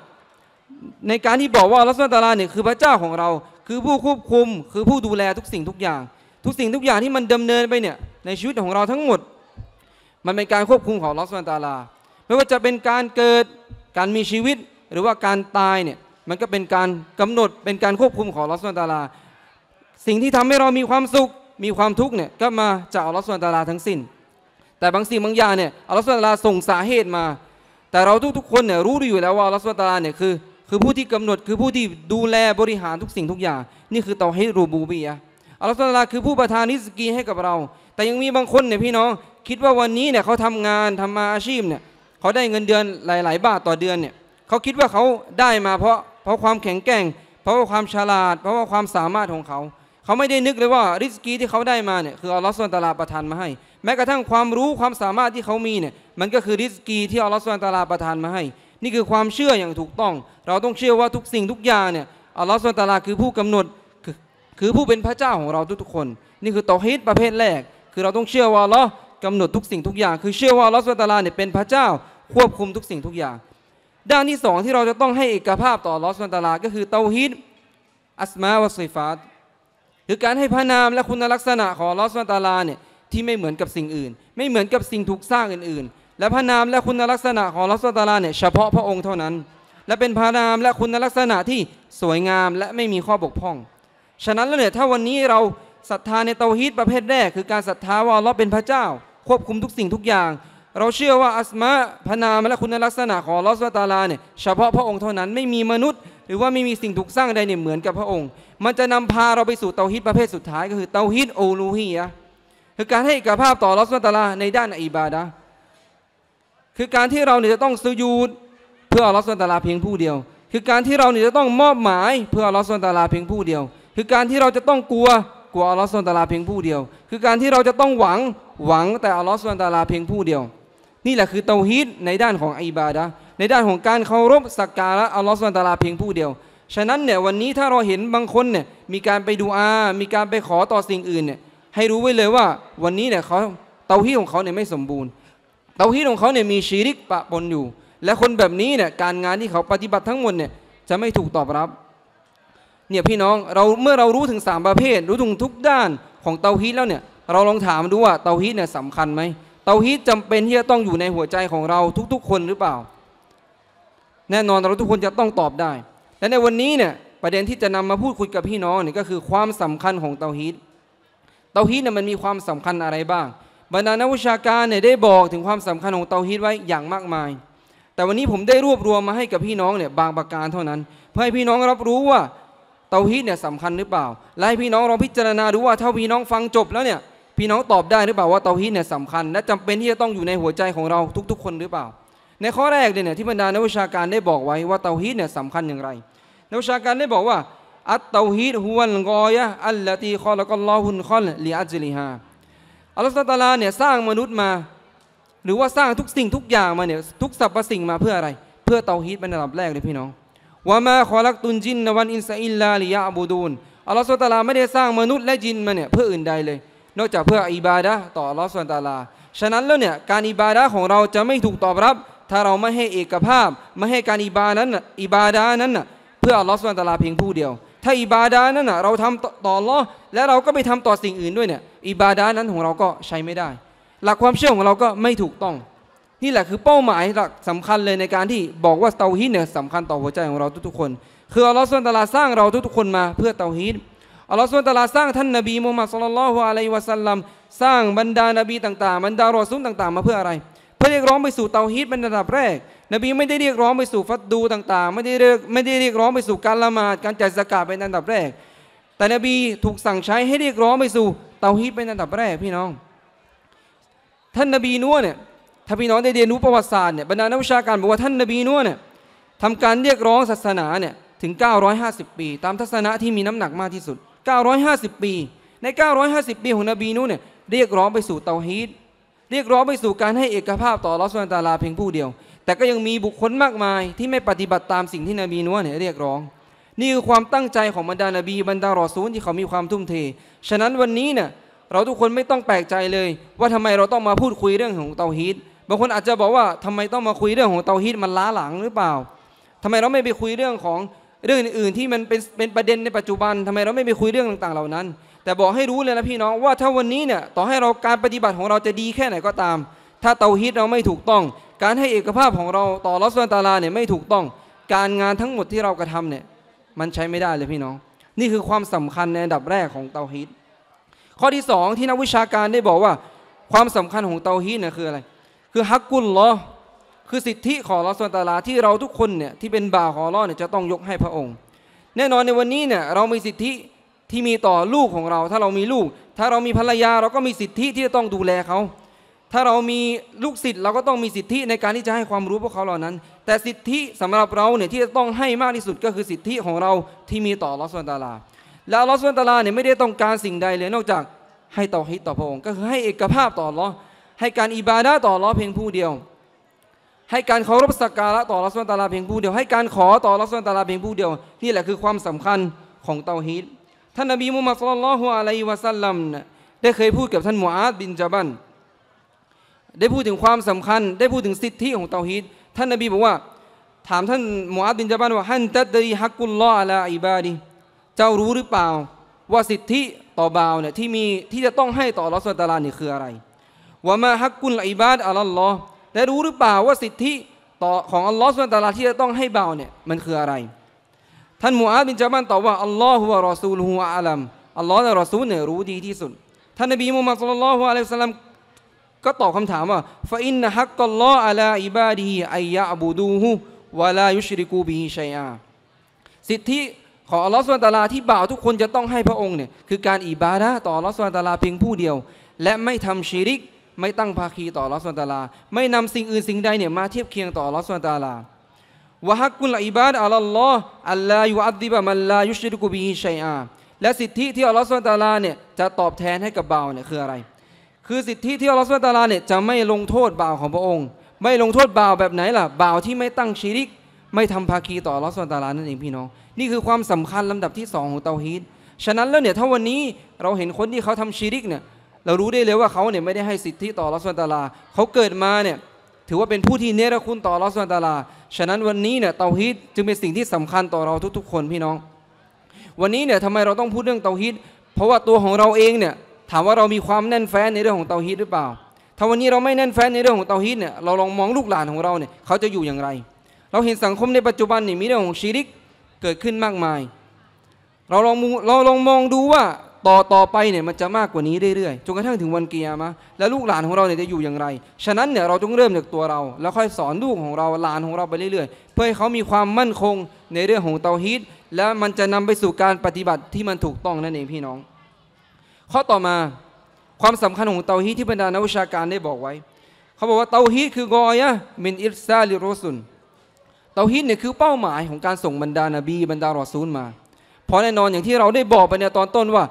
ในการที่บอกว่ารัศมีตาลาเนี่ยคือพระเจ้าของเรา คือผู้ควบคุมคือผู้ดูแลทุกสิ่งทุกอย่าง ทุกสิ่งทุกอย่างที่มันดำเนินไปเนี่ยในชีวิตของเราทั้งหมด มันเป็นการควบคุมของรัศมีตาลาไม่ว่าจะเป็นการเกิดการมีชีวิตหรือว่าการตายเนี่ยมันก็เป็นการกำหนดเป็นการควบคุมของลอสซอนตาลาสิ่งที่ทำให้เรามีความสุขมีความทุกข์เนี่ยก็มาจากอัลลอฮฺสุลตาราทั้งสิ้น แต่บางสิ่งบางอย่างเนี่ยอัลลอฮฺสุลตาราส่งสาเหตุมา แต่เราทุกๆ คนเนี่ยรู้อยู่แล้วว่าอัลลอฮฺสุลตาราเนี่ยคือคือผู้ที่กำหนดคือผู้ที่ดูแลบริหารทุกสิ่งทุกอย่างนี่คือเตาให้รูบูบีอะอัลลอฮฺสุลตาราคือผู้ประทานนิสกีให้กับเรา แต่ยังมีบางคนเนี่ยพี่น้องคิดว่าวันนี้เนี่ยเขาทำงานทำมาอาชีพเนี่ยเขาได้เงินเดือนหลาย ๆบาทต่อเดือนเนี่ยเขาคิดว่าเขาได้มาเพราะเพราะความแข็งแกร่ง เพราะว่าความฉลาดเพราะว่าความสามารถของเขา เขาไม่ได้นึกเลยว่าริสกีที่เขาได้มาเนี่ยคืออัลลอฮฺสุลตาราประทานมาให้ แม้กระทั่งความรู้ความสามารถที่เขามีเนี่ยมันก็คือริสกีที่อัลลอฮฺสุลตาราประทานมาให้ นี่คือความเชื่ออย่างถูกต้อง เราต้องเชื่อว่าทุกสิ่งทุกอย่างเนี่ยอัลลอฮฺสุลตาราคือผู้กำหนดคือผู้เป็นพระเจ้าของเราทุก ๆ คน นี่คือตอฮิตประเภทแรก คือเราต้องเชื่อว่าอัลลอฮ์กำหนดทุกสิ่งทุกอย่างคือเชื่อว่าอัลลอฮฺสุลตาราเนี่ยเป็นพระเจ้า ควบคุมทุกสิ่งทุกอย่างด้านที่สองที่เราจะต้องให้เอกภาพต่อลอสมันตลา ก็คือเตาฮิดอัสมาวะซิฟาตคือการให้พระนามและคุณลักษณะของลอสมันตลาเนี่ยที่ไม่เหมือนกับสิ่งอื่น ไม่เหมือนกับสิ่งถูกสร้างอื่นๆ และพระนามและคุณลักษณะของลอสมันตลาเนี่ยเฉพาะพระองค์เท่านั้น และเป็นพระนามและคุณลักษณะที่สวยงามและไม่มีข้อบกพร่อง ฉะนั้นแล้วเนี่ยถ้าวันนี้เราศรัทธาในเตาฮิดประเภทแรกคือการศรัทธาว่าเราเป็นพระเจ้า ควบคุมทุกสิ่งทุกอย่างเราเชื่อว่าอัสมาพนามและคุณลักษณะของลอสวตาลาเนี่ยเฉพาะพระองค์เท่านั้นไม่มีมนุษย์ หรือว่าไม่มีสิ่งถูกสร้างใดเนี่ยเหมือนกับพระองค์ มันจะนำพาเราไปสู่เตาฮิตประเภทสุดท้าย ก็คือเตาฮิตโอลูฮียะคือการให้เอกภาพต่อลอสวตาลาในด้านอิบาดะคือการที่เราเนี่ยจะต้องสุยูดเพื่อลอสวตาลาเพียงผู้เดียว คือการที่เราเนี่ยจะต้องมอบหมายเพื่อลอสวตาลาเพียงผู้เดียว คือการที่เราจะต้องกลัวกลัวอัลลอฮ์สุาตาลาเพียงผู้เดียว คือการที่เราจะต้องหวังหวังแต่อัลลอฮ์สุาตาลาเพียงผู้เดียวนี่แหละคือเตาฮีดในด้านของอิบาดะในด้านของการเคารพสักการะอัลลอฮฺสุลตาราเพียงผู้เดียว ฉะนั้นเนี่ยวันนี้ถ้าเราเห็นบางคนเนี่ยมีการไปดูอา มีการไปขอต่อสิ่งอื่นเนี่ยให้รู้ไว้เลยว่าวันนี้เนี่ยเขาเตาฮีดของเขาเนี่ยไม่สมบูรณ์เตาฮีดของเขาเนี่ยมีชีริกปะปนอยู่ และคนแบบนี้เนี่ยการงานที่เขาปฏิบัติทั้งหมดเนี่ยจะไม่ถูกตอบรับเนี่ยพี่น้องเราเมื่อเรารู้ถึง 3 ประเภทรู้ถึงทุกด้านของเตาฮีดแล้วเนี่ยเราลองถามดูว่าเตาฮีดเนี่ยสำคัญไหมเตาฮีตจำเป็นที่จะต้องอยู่ในหัวใจของเราทุกๆ คนหรือเปล่า แน่นอนเราทุกคนจะต้องตอบได้ และในวันนี้เนี่ยประเด็นที่จะนำมาพูดคุยกับพี่น้องเนี่ยก็คือความสำคัญของเตาฮีตเตาฮีตเนี่ยมันมีความสำคัญอะไรบ้าง บรรดานักวิชาการเนี่ยได้บอกถึงความสำคัญของเตาฮีตไว้อย่างมากมาย แต่วันนี้ผมได้รวบรวมมาให้กับพี่น้องเนี่ยบางประการเท่านั้น เพื่อให้พี่น้องรับรู้ว่าเตาฮีตเนี่ยสำคัญหรือเปล่าและให้พี่น้องลองพิจารณาดูว่าถ้าพี่น้องฟังจบแล้วเนี่ยพี่น้องตอบได้หรือเปล่าว่าเตาฮีดเนี่ยสำคัญและจำเป็นที่จะต้องอยู่ในหัวใจของเราทุกๆ คนหรือเปล่า ในข้อแรกเนี่ยที่บรรดานักวิชาการได้บอกไว้ว่าเตาฮีดเนี่ยสำคัญอย่างไรนักวิชาการได้บอกว่า อัตเตาฮีดฮุนลกอยะอัลลตีคอละกอลลอฮุนคอลลีอัจลิฮาอัลลอฮฺตาลาเนี่ยสร้างมนุษย์มา หรือว่าสร้างทุกสิ่งทุกอย่างมาเนี่ยทุกสรรพสิ่งมาเพื่ออะไร เพื่อเตาฮีดเป็นระดับแรกเลยพี่น้องว่ามาขอลักตุนจินนวันอินซาอิลลาลิยาบูดูนอัลลอฮฺตาลาไม่ได้สร้างมนุษย์และจินมาเนี่ยเพื่ออื่นใดเลยนอกจากเพื่ออิบาดะต่อลอสวนตาลา ฉะนั้นแล้วเนี่ยการอิบาดะของเราจะไม่ถูกตอบรับ ถ้าเราไม่ให้เอกภาพไม่ให้การอิบานั้นอิบาดะนั้นเพื่อลอสวนตาลาเพียงผู้เดียว ถ้าอิบาดะนั้นเราทำต่อลอและเราก็ไปทำต่อสิ่งอื่นด้วยเนี่ย อิบาดะนั้นของเราก็ใช้ไม่ได้ หลักความเชื่อของเราก็ไม่ถูกต้องนี่แหละคือเป้าหมายหลักสำคัญเลยในการที่บอกว่าเตาฮีดเนี่ยสำคัญต่อหัวใจของเราทุกๆคน คืออัลลอฮฺสุลตาลาสร้างเราทุกๆคนมาเพื่อเตาฮีดอัลลอฮฺสุลตาลาสร้างท่านนบีมูฮัมมัดสุลลัลฮุอะลัยวะสัลลัมสร้างบรรดานบีต่าง ๆ บรรดารอซุลต่างๆ มาเพื่ออะไร เพื่อเรียกร้องไปสู่เตาฮีดเป็นระดับแรก นบีไม่ได้เรียกร้องไปสู่ฟัดดูต่างๆไม่ได้เรียกไม่ได้เรียกร้องไปสู่การละหมาดการจัดสกาเป็นอันดับแรก แต่นบีถูกสั่งใช้ให้เรียกร้องไปสู่ เตาฮีดเป็นอันดับแรก พี่น้อง ท่านนบีนัวเนี่ยถ้าพี่น้องได้เรียนรู้ประวัติศาสตร์เนี่ยบรรดานักวิชาการบอกว่าท่านนบีนัวเนี่ยทำการเรียกร้องศาสนาเนี่ยถึง 950 ปี ตามทัศนะที่มีน้ำหนักมากที่สุด950 ปีใน 950 ปีของนบีนูเนี่ยเรียกร้องไปสู่เตาฮีดเรียกร้องไปสู่การให้เอกภาพต่อรอสวนตาลาเพียงผู้เดียว แต่ก็ยังมีบุคคลมากมายที่ไม่ปฏิบัติตามสิ่งที่นบีนูเนี่ยเรียกร้องนี่คือความตั้งใจของบรรดานบีบรรดารอซูลที่เขามีความทุ่มเท ฉะนั้นวันนี้เนี่ยเราทุกคนไม่ต้องแปลกใจเลย ว่าทำไมเราต้องมาพูดคุยเรื่องของเตาฮีดบางคนอาจจะบอกว่าทำไมต้องมาคุยเรื่องของเตาฮีดมันล้าหลังหรือเปล่า ทำไมเราไม่ไปคุยเรื่องของเรื่องอื่นๆที่มันเป็นเป็นประเด็นในปัจจุบันทำไมเราไม่ไปคุยเรื่องต่างๆเหล่านั้น แต่บอกให้รู้เลยนะพี่น้องว่าถ้าวันนี้เนี่ยต่อให้เราการปฏิบัติของเราจะดีแค่ไหนก็ตาม ถ้าเตาฮีตเราไม่ถูกต้อง การให้เอกภาพของเราต่อรัศมีตาลาเนี่ยไม่ถูกต้อง การงานทั้งหมดที่เรากระทำเนี่ยมันใช้ไม่ได้เลยพี่น้อง นี่คือความสำคัญในอันดับแรกของเตาฮีตข้อที่2ที่นักวิชาการได้บอกว่าความสำคัญของเตาฮีตเนี่ยคืออะไร คือฮักกุลเรอคือสิทธิของลอสันตาลาที่เราทุกคนเนี่ยที่เป็นบ่าวของลอเนี่ยจะต้องยกให้พระองค์ แน่นอนในวันนี้เนี่ยเรามีสิทธิที่มีต่อลูกของเรา ถ้าเรามีลูก ถ้าเรามีภรรยาเราก็มีสิทธิที่จะต้องดูแลเขาถ้าเรามีลูกศิษย์เราก็ต้องมีสิทธิในการที่จะให้ความรู้พวกเขาเหล่านั้น แต่สิทธิสำหรับเราเนี่ยที่จะต้องให้มากที่สุดก็คือสิทธิของเราที่มีต่อลอสันตาลาแล้วลอสันตาลาเนี่ยไม่ได้ต้องการสิ่งใดเลยนอกจากให้ต่อฮิตต่อพระองค์ ก็คือให้เอกภาพต่อลอให้การอิบาดาต่อลอเพียงผู้เดียวให้การเคารพสักการะต่อรัศมีตาลาเพียงผู้เดียวให้การขอต่อรัศมีตาลาเพียงผู้เดียวนี่แหละคือความสำคัญของเตาฮีดท่านนบีมุฮัมมัดสุลลัลฮุอะลัยวะสัลลัมได้เคยพูดกับท่านมูอาดบินจาบันได้พูดถึงความสำคัญ ได้พูดถึงสิทธิของเตาฮีดท่านนบีบอกว่า ถามท่านมูอาดบินจาบันว่าฮันตัดรีฮักกุลลอฮ์อะลาอิบาดีเจ้ารู้หรือเปล่าว่าสิทธิต่อบ่าวเนี่ยที่มีที่จะต้องให้ต่อรัศมีตาลาเนี่ยคืออะไรวามาฮักกุลอิบาดอัลลอฮ์และรู้หรือเปล่าว่าสิทธิต่อของอัลลอฮ์สุลตาลาที่จะต้องให้เบาเนี่ยมันคืออะไร ท่านมูอาบินจามันตอบว่าอัลลอฮฺวรอซูลฮวอาลัมอัลลอฮ์และรอซูลเนี่ยรู้ดีที่สุด ท่านนบีมูฮัมมัดสุลลัลฮุอะลัยฮิสลัม ก็ตอบคำถามว่าฟาอินนะฮักกัลลอฮฺอัลาอิบาดีอัยยะบูดูฮุวะลายุชริกูบิฮิชัยอาสิทธิของอัลลอฮ์สุลตาลาที่บ่าวทุกคนจะต้องให้พระองค์เนี่ยคือการอิบาดะต่ออัลลอฮ์สุลตาลาเพียงผู้เดียว และไม่ทำชิริกไม่ตั้งภาคีต่อลอสวนตาลาไม่นำสิ่งอื่นสิ่งใดเนี่ยมาเทียบเคียงต่อลอสวนตาลาวะฮักกุลอิบาดอัลลอฮ์อัลล์ยูอัดิบะมันลายุชริกุบีชัยอาและสิทธิที่อัลลอฮ์สุลตาลาเนี่ยจะตอบแทนให้กับบ่าวเนี่ยคืออะไร คือสิทธิที่อัลลอฮ์สุลตาลาเนี่ยจะไม่ลงโทษบ่าวของพระองค์ ไม่ลงโทษบ่าวแบบไหนล่ะบ่าวที่ไม่ตั้งชีริก ไม่ทำภาคีต่ออัลลอฮ์สุลตาลานั่นเองพี่น้องนี่คือความสำคัญลำดับที่สองของเตาฮีดฉะนั้นแล้วเนี่ยถ้าวันนี้เราเห็นคนที่เขาทำชีริกเนี่ยเรารู้ได้เลยว่าเขาเนี่ยไม่ได้ให้สิทธิต่อลอสวนตาลาเขาเกิดมาเนี่ยถือว่าเป็นผู้ที่เนรคุณต่อลอสวนตาลา ฉะนั้นวันนี้เนี่ยเตาฮีตจึงเป็นสิ่งที่สำคัญต่อเราทุก ๆ คนพี่น้อง วันนี้เนี่ยทำไมเราต้องพูดเรื่องเตาฮีตเพราะว่าตัวของเราเองเนี่ยถามว่าเรามีความแน่นแฟ้นในเรื่องของเตาฮีตหรือเปล่า ถ้าวันนี้เราไม่แน่นแฟ้นในเรื่องของเตาฮีตเนี่ยเราลองมองลูกหลานของเราเนี่ยเขาจะอยู่อย่างไร เราเห็นสังคมในปัจจุบันนี่มีเรื่องของชีริกเกิดขึ้นมากมาย เราลองเราลองมองดูว่าต่อต่อไปเนี่ยมันจะมากกว่านี้เรื่อยๆจนกระทั่งถึงวันเกียร์มาแล้วลูกหลานของเราเนี่ยจะอยู่อย่างไร ฉะนั้นเนี่ยเราต้องเริ่มจากตัวเรา แล้วค่อยสอนลูกของเราหลานของเราไปเรื่อยๆ เพื่อให้เขามีความมั่นคงในเรื่องของเตาฮีตและมันจะนำไปสู่การปฏิบัติที่มันถูกต้องนั่นเองพี่น้อง ข้อต่อมาความสำคัญของเตาฮีตที่บรรดานักวิชาการได้บอกไว้ เขาบอกว่าเตาฮีตคือกอยะมินอิสซาลิโรซุนเตาฮีตเนี่ยคือเป้าหมายของการส่งบรรดานาบีบรรดารอซูลมา เพราะแน่นอนอย่างที่เราได้บอกไปในตอนต้นว่า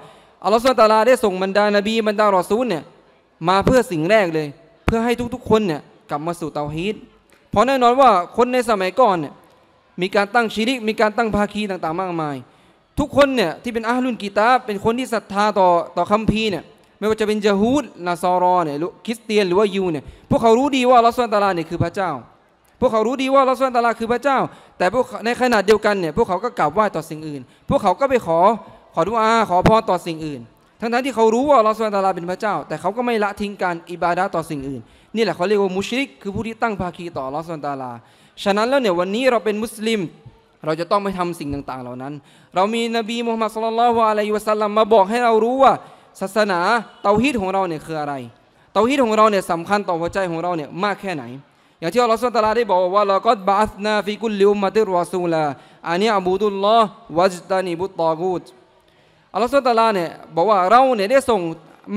อัลลอฮฺสุลตาราได้ส่งบรรดานบีบรรดารอซูลเนี่ยมาเพื่อสิ่งแรกเลย เพื่อให้ทุกๆ คนเนี่ยกลับมาสู่เตาฮีดเพราะแน่นอนว่าคนในสมัยก่อนเนี่ยมีการตั้งชีริกมีการตั้งภาคีต่างๆมากมาย ทุกคนเนี่ยที่เป็นอาลุนกีตาเป็นคนที่ศรัทธาต่อต่อคัมภีร์เนี่ยไม่ว่าจะเป็นยะฮูดนาซารอเนี่ยคริสเตียนหรือว่ายูเนี่ยพวกเขารู้ดีว่าลอสซานตาลาเนี่ยคือพระเจ้า พวกเขารู้ดีว่าลอสซานตาลาคือพระเจ้า แต่พวกในขณะเดียวกันเนี่ยพวกเขาก็กราบไหว้ต่อสิ่งอื่น พวกเขาก็ไปขอขอดุอาขอพรต่อสิ่งอื่น ทั้งนั้นที่เขารู้ว่าเราสุลตาลาเป็นพระเจ้า แต่เขาก็ไม่ละทิ้งการอิบาดาต่อสิ่งอื่น นี่แหละเขาเรียกว่ามุชริก คือผู้ที่ตั้งภาคีต่อลาสุนตาลา ฉะนั้นแล้วเนี่ยวันนี้เราเป็นมุสลิม เราจะต้องไม่ทำสิ่งต่างๆ เหล่านั้น เรามีนบีมูฮัมมัดสุลลัลวะอะลัยวะสัลลัมมาบอกให้เรารู้ว่าศาสนาเตาฮีดของเราเนี่ยคืออะไร เตาฮีดของเราเนี่ยสำคัญต่อหัวใจของเราเนี่ยมากแค่ไหน อย่างที่อัลลอฮฺสุลตาราได้บอกว่าเราก็บาสนาฟิกุลลิอุมมาติรวาซูลาอันนี้อับูดุลลอฮ์วัจตานีบุตตากูตอัลลอฮฺสุลตาลาเนี่ยบอกว่าเราเนี่ยได้ส่ง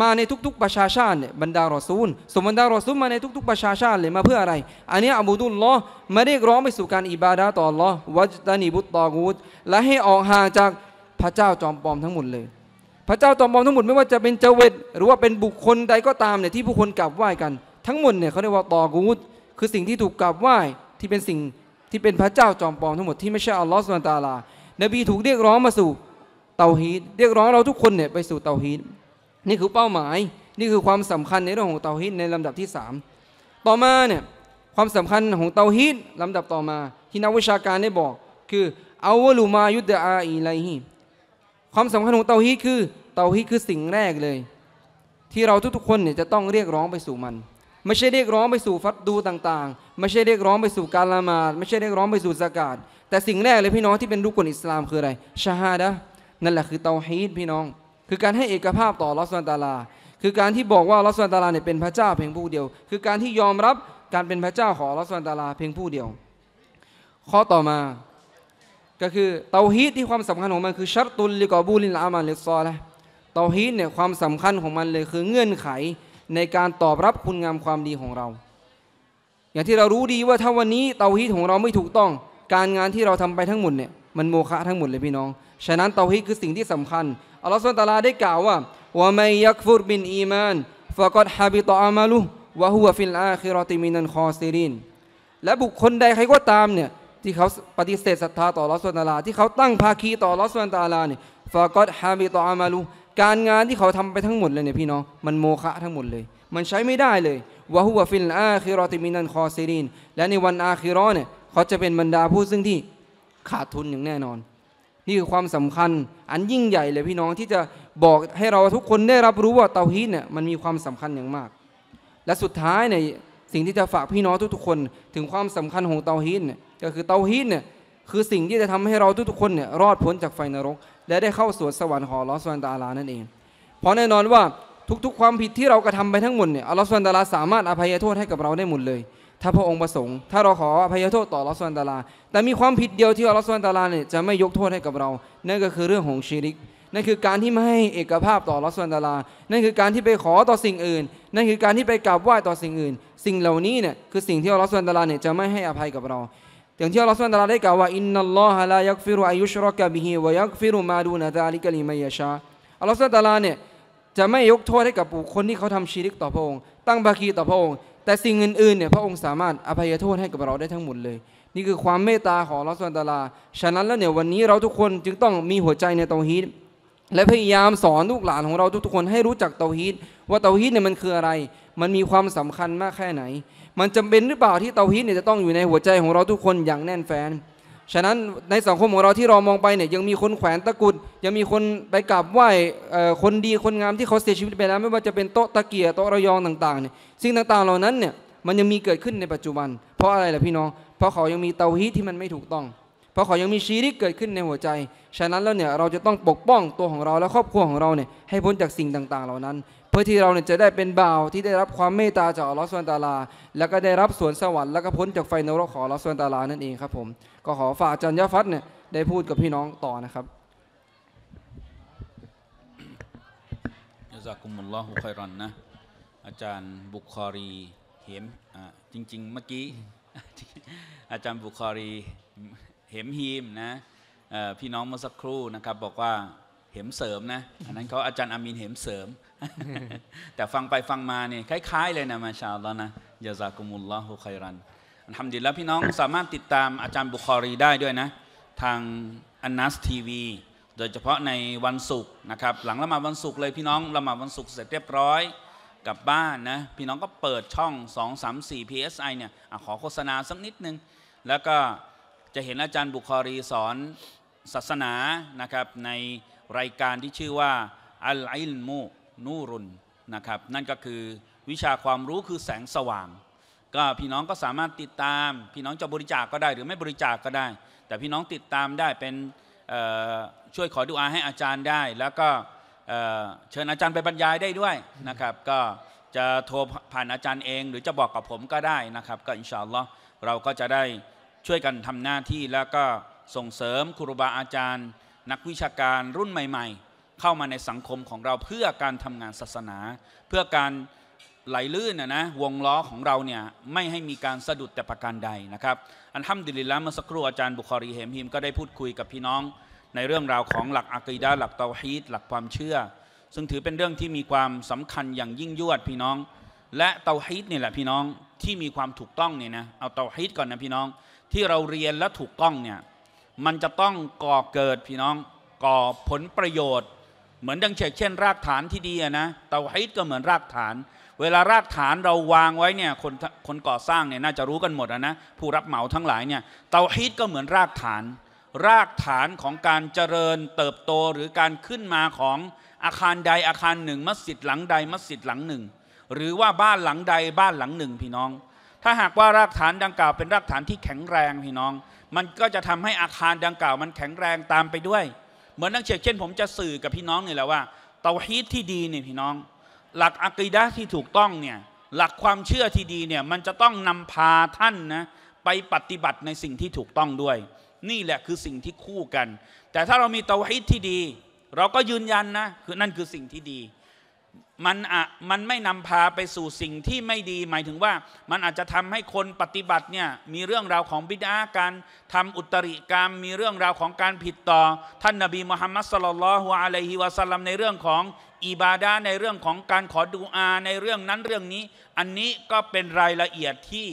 มาในทุก ๆประชาชาติเนี่ยบรรดารอซูลสมบรรดารอซูลมาในทุก ๆประชาชาติเลยมาเพื่ออะไร อันนี้อับูดุลลอฮ์มาเรียกร้องไปสู่การอิบาดาต่อลอวัจตานีบุตตอกูดและให้ออกห่างจากพระเจ้าจอมปลอมทั้งหมดเลย พระเจ้าจอมปลอมทั้งหมดไม่ว่าจะเป็นเจเวตหรือว่าเป็นบุคคลใดก็ตามเนี่ยที่ผู้คนกราบไหว้กันทั้งหมดเนี่ยเขาเรียกว่าตอกูดคือสิ่งที่ถูกกราบไหว้ที่เป็นสิ่งที่เป็นพระเจ้าจอมปลอมทั้งหมดที่ไม่ใช่อัลลอฮ์สุลตาลานบีถูกเรียกร้องมาสู่เตาฮีดเรียกร้องเราทุกคนเนี่ยไปสู่เตาฮีดนี่คือเป้าหมาย นี่คือความสำคัญในเรื่องของเตาฮีดในลำดับที่ 3 ต่อมาเนี่ยความสำคัญของเตาฮีดลำดับต่อมาที่นักวิชาการได้บอกคืออาวลูมายุดะาอีไลฮีความสำคัญของเตาฮีดคือเตาฮีดคือสิ่งแรกเลย ที่เราทุกๆ คนเนี่ยจะต้องเรียกร้องไปสู่มัน ไม่ใช่เรียกร้องไปสู่ฟัดดูต่าง ๆ ไม่ใช่เรียกร้องไปสู่การละหมาด ไม่ใช่เรียกร้องไปสู่สกาดแต่สิ่งแรกเลยพี่น้องที่เป็นรูกนอิสลามคืออะไร ชาฮาดะนั่นแหละคือเตาฮีดพี่น้อง คือการให้เอกภาพต่อลอสซานตาลาคือการที่บอกว่าลอสซานตาลาเนี่ยเป็นพระเจ้าเพียงผู้เดียว คือการที่ยอมรับการเป็นพระเจ้าของลอสซานตาลาเพียงผู้เดียวข้อต่อมาก็คือเตาฮีดที่ความสำคัญของมันคือชัรตุลลิกอบูลินอามาลิซอละเตาฮีดเนี่ยความสำคัญของมันเลยคือเงื่อนไขในการตอบรับคุณงามความดีของเรา อย่างที่เรารู้ดีว่าถ้าวันนี้เตาฮีดของเราไม่ถูกต้อง การงานที่เราทำไปทั้งหมดเนี่ยมันโมฆะทั้งหมดเลยพี่น้องฉะนั้นเตาฮีดคือสิ่งที่สำคัญอัลลอฮฺสุลตาราได้กล่าวว่าว่าไม่ยักฟุรบินอีมานฟะกอดฮะบิตอามาลุวะฮุวฟิลอาคิรอติมินันคอซีริน และบุคคลใดใครก็ตามเนี่ยที่เขาปฏิเสธศรัทธาต่ออัลลอฮฺสุลตาราที่เขาตั้งภาคีต่ออัลลอฮฺสุลตาราเนี่ยฟะกอดฮาบิตออามาลุ การงานที่เขาทำไปทั้งหมดเลยเนี่ยพี่น้องมันโมฆะทั้งหมดเลย มันใช้ไม่ได้เลยวะฮุวฟิลอาคิรอติมินันคอซีรินและในวันอาคิรอเนี่ยเขาจะเป็นบรรดาผู้ซึ่งที่ขาดทุนอย่างแน่นอนนี่คือความสำคัญอันยิ่งใหญ่เลยพี่น้องที่จะบอกให้เราทุกคนได้รับรู้ว่าเตาฮีตเนี่ยมันมีความสำคัญอย่างมาก และสุดท้ายเนี่ยสิ่งที่จะฝากพี่น้องทุกๆคน ถึงความสำคัญของเตาฮีตเนี่ยก็คือเตาฮีตเนี่ยคือสิ่งที่จะทำให้เราทุกๆ คนเนี่ยรอดพ้นจากไฟนรกและได้เข้าสวนสวรรค์ของลอสวนตาลานั่นเอง เพราะแน่นอนว่าทุก ๆความผิดที่เรากระทาไปทั้งหมดเนี่ยอลอฮฺสุลตาลาสามารถอภัยโทษให้กับเราได้หมดเลยถ้าพระองค์ประสงค์ถ้าเราขออภัยโทษต่อละสวันตาลาแต่มีความผิดเดียวที่ละสวันตาลาเนี่ยจะไม่ยกโทษให้กับเรานั่นก็คือเรื่องของชีริกนั่นคือการที่ไม่ให้เอกภาพต่อละสวันตาลานั่นคือการที่ไปขอต่อสิ่งอื่น นั่นคือการที่ไปกราบไหว้ต่อสิ่งอื่น สิ่งเหล่านี้เนี่ยคือสิ่งที่ละสวันตาลาเนี่ยจะไม่ให้อภัยกับเราอย่างที่ละสวันตาลาได้กล่าวว่าอินนัลลอฮะลายักฟิรุอายุชรกะบิฮิวยักฟิรุมาดูนะตาลิกะลิมัยะชาละสวันตาลาเนี่ยจะไม่ยกโทษให้กับบุคคลที่เขาทำชีริกต่อพระองค์ตั้งภาคีต่อพระองค์แต่สิ่งอื่นๆเนี่ยพระองค์สามารถอภัยโทษให้กับเราได้ทั้งหมดเลย นี่คือความเมตตาของลอสวันตาลาฉะนั้นแล้วเนี่ยวันนี้เราทุกคนจึงต้องมีหัวใจในเตาฮีดและพยายามสอนลูกหลานของเราทุกๆคนให้รู้จักเตาฮีดว่าเตาฮีดเนี่ยมันคืออะไร มันมีความสำคัญมากแค่ไหน มันจำเป็นหรือเปล่าที่เตาฮีดเนี่ยจะต้องอยู่ในหัวใจของเราทุกคนอย่างแน่นแฟ้นฉะนั้นในสังคมของเราที่เรามองไปเนี่ยยังมีคนแขวนตะกุดยังมีคนไปกราบไหว้คนดีคนงามที่เขาเสียชีวิตไปแล้วไม่ว่าจะเป็นโต๊ะตะเกียโต๊ะระยองต่างๆเนี่ยสิ่งต่างๆเหล่านั้นเนี่ยมันยังมีเกิดขึ้นในปัจจุบัน เพราะอะไรล่ะพี่น้อง เพราะเขายังมีเตาฮีที่มันไม่ถูกต้อง เพราะเขายังมีชีริกเกิดขึ้นในหัวใจ ฉะนั้นแล้วเนี่ยเราจะต้องปกป้องตัวของเราและครอบครัวของเราเนี่ยให้พ้นจากสิ่งต่าง ๆเหล่านั้นื่อที่เราเนี่ยจะได้เป็นบ่าวที่ได้รับความเมตตาจากอัลลอฮฺสุลตาลาแล้วก็ได้รับสวนสวรรค์แล้วก็พ้นจากไฟนรกของอัลลอฮฺสุลตาลานั่นเองครับผมก็ขอฝากจันยฟัตเนี่ยได้พูดกับพี่น้องต่อนะครับซากุมุลลอฮุคอยรอนนะอาจารย์บุคอรีเหมจริงๆเมื่อกี้ อาจารย์บุคอรีเหมฮีมนะพี่น้องเมื่อสักครู่นะครับบอกว่าเหมเสริมนะอันนั้นเขาอาจารย์อามีนเหมเสริมแต่ฟังไปฟังมาเนี่ยคล้าย ๆ เลยนะมาชาลนะยาซากุมุลลอฮุคัยรัน อัลฮัมดุลิลละพี่น้องสามารถติดตามอาจารย์บุคอรีได้ด้วยนะทางอันนัสทีวีโดยเฉพาะในวันศุกร์นะครับหลังละหมาดวันศุกร์เลยพี่น้องละหมาดวันศุกร์เสร็จเรียบร้อยกลับบ้านนะพี่น้องก็เปิดช่อง 234 psi เนี่ยอขอโฆษณาสักนิดนึงแล้วก็จะเห็นอาจารย์บุคอรีสอนศาสนานะครับในรายการที่ชื่อว่าอัลอลมูนูรุนนะครับนั่นก็คือวิชาความรู้คือแสงสว่าง ก็พี่น้องก็สามารถติดตามพี่น้องจะบริจาคก็ได้หรือไม่บริจาคก็ได้ แต่พี่น้องติดตามได้เป็นช่วยขอดุอาให้อาจารย์ได้ แล้วก็เชิญอาจารย์ไปบรรยายได้ด้วยนะครับก็จะโทรผ่านอาจารย์เอง หรือจะบอกกับผมก็ได้นะครับก็อินชาอัลลอฮ์เราก็จะได้ช่วยกันทำหน้าที่แล้วก็ส่งเสริมครูบาอาจารย์ นักวิชาการรุ่นใหม่ ๆเข้ามาในสังคมของเราเพื่อการทำงานศาสนา เพื่อการไหลลื่นนะนะวงล้อของเราเนี่ยไม่ให้มีการสะดุดแต่ประการใดนะครับอันทำดิลิลาเมื่อสักครู่อาจารย์บุคอรีเหมฮิมก็ได้พูดคุยกับพี่น้องในเรื่องราวของหลักอะกีดาหลักเตาฮีดหลักความเชื่อ ซึ่งถือเป็นเรื่องที่มีความสำคัญอย่างยิ่งยวดพี่น้อง และเตาฮีดนี่แหละพี่น้องที่มีความถูกต้องเนี่ยนะเอาเตาฮีดก่อนนะพี่น้องที่เราเรียนและถูกต้องเนี่ยมันจะต้องก่อเกิดพี่น้องก่อผลประโยชน์เหมือนดังเช่นรากฐานที่ดีนะเตาฮิตก็เหมือนรากฐาน เวลารากฐานเราวางไว้เนี่ยคนคนก่อสร้างเนี่ยน่าจะรู้กันหมดนะผู้รับเหมาทั้งหลายเนี่ย เตาฮิตก็เหมือนรากฐาน รากฐานของการเจริญเติบโตหรือการขึ้นมาของอาคารใดอาคารหนึ่งมัสยิดหลังใดมัสยิดหลังหนึ่ง หรือว่าบ้านหลังใดบ้านหลังหนึ่งพี่น้อง ถ้าหากว่ารากฐานดังกล่าวเป็นรากฐานที่แข็งแรงพี่น้อง มันก็จะทำให้อาคารดังกล่าวมันแข็งแรงตามไปด้วยเหมือนนักเชียเช่นผมจะสื่อกับพี่น้องนี่แหละว่าเตาฮีตที่ดีเนี่ยพี่น้อง หลักอะกิดะที่ถูกต้องเนี่ยหลักความเชื่อที่ดีเนี่ยมันจะต้องนำพาท่านนะไปปฏิบัติในสิ่งที่ถูกต้องด้วย นี่แหละคือสิ่งที่คู่กัน แต่ถ้าเรามีเตาฮีตที่ดี เราก็ยืนยันนะคือนั่นคือสิ่งที่ดีมันอะมันไม่นำพาไปสู่สิ่งที่ไม่ดีหมายถึงว่า มันอาจจะทำให้คนปฏิบัติเนี่ยมีเรื่องราวของบิดาการทำอุตริกรรมมีเรื่องราวของการผิดต่อ ท่านนบีมุฮัมมัดสลลัลฮุอะลัยฮิวะสัลลัมในเรื่องของอิบาดาในเรื่องของการขอดูอาในเรื่องนั้นเรื่องนี้อันนี้ก็เป็นรายละเอียดที่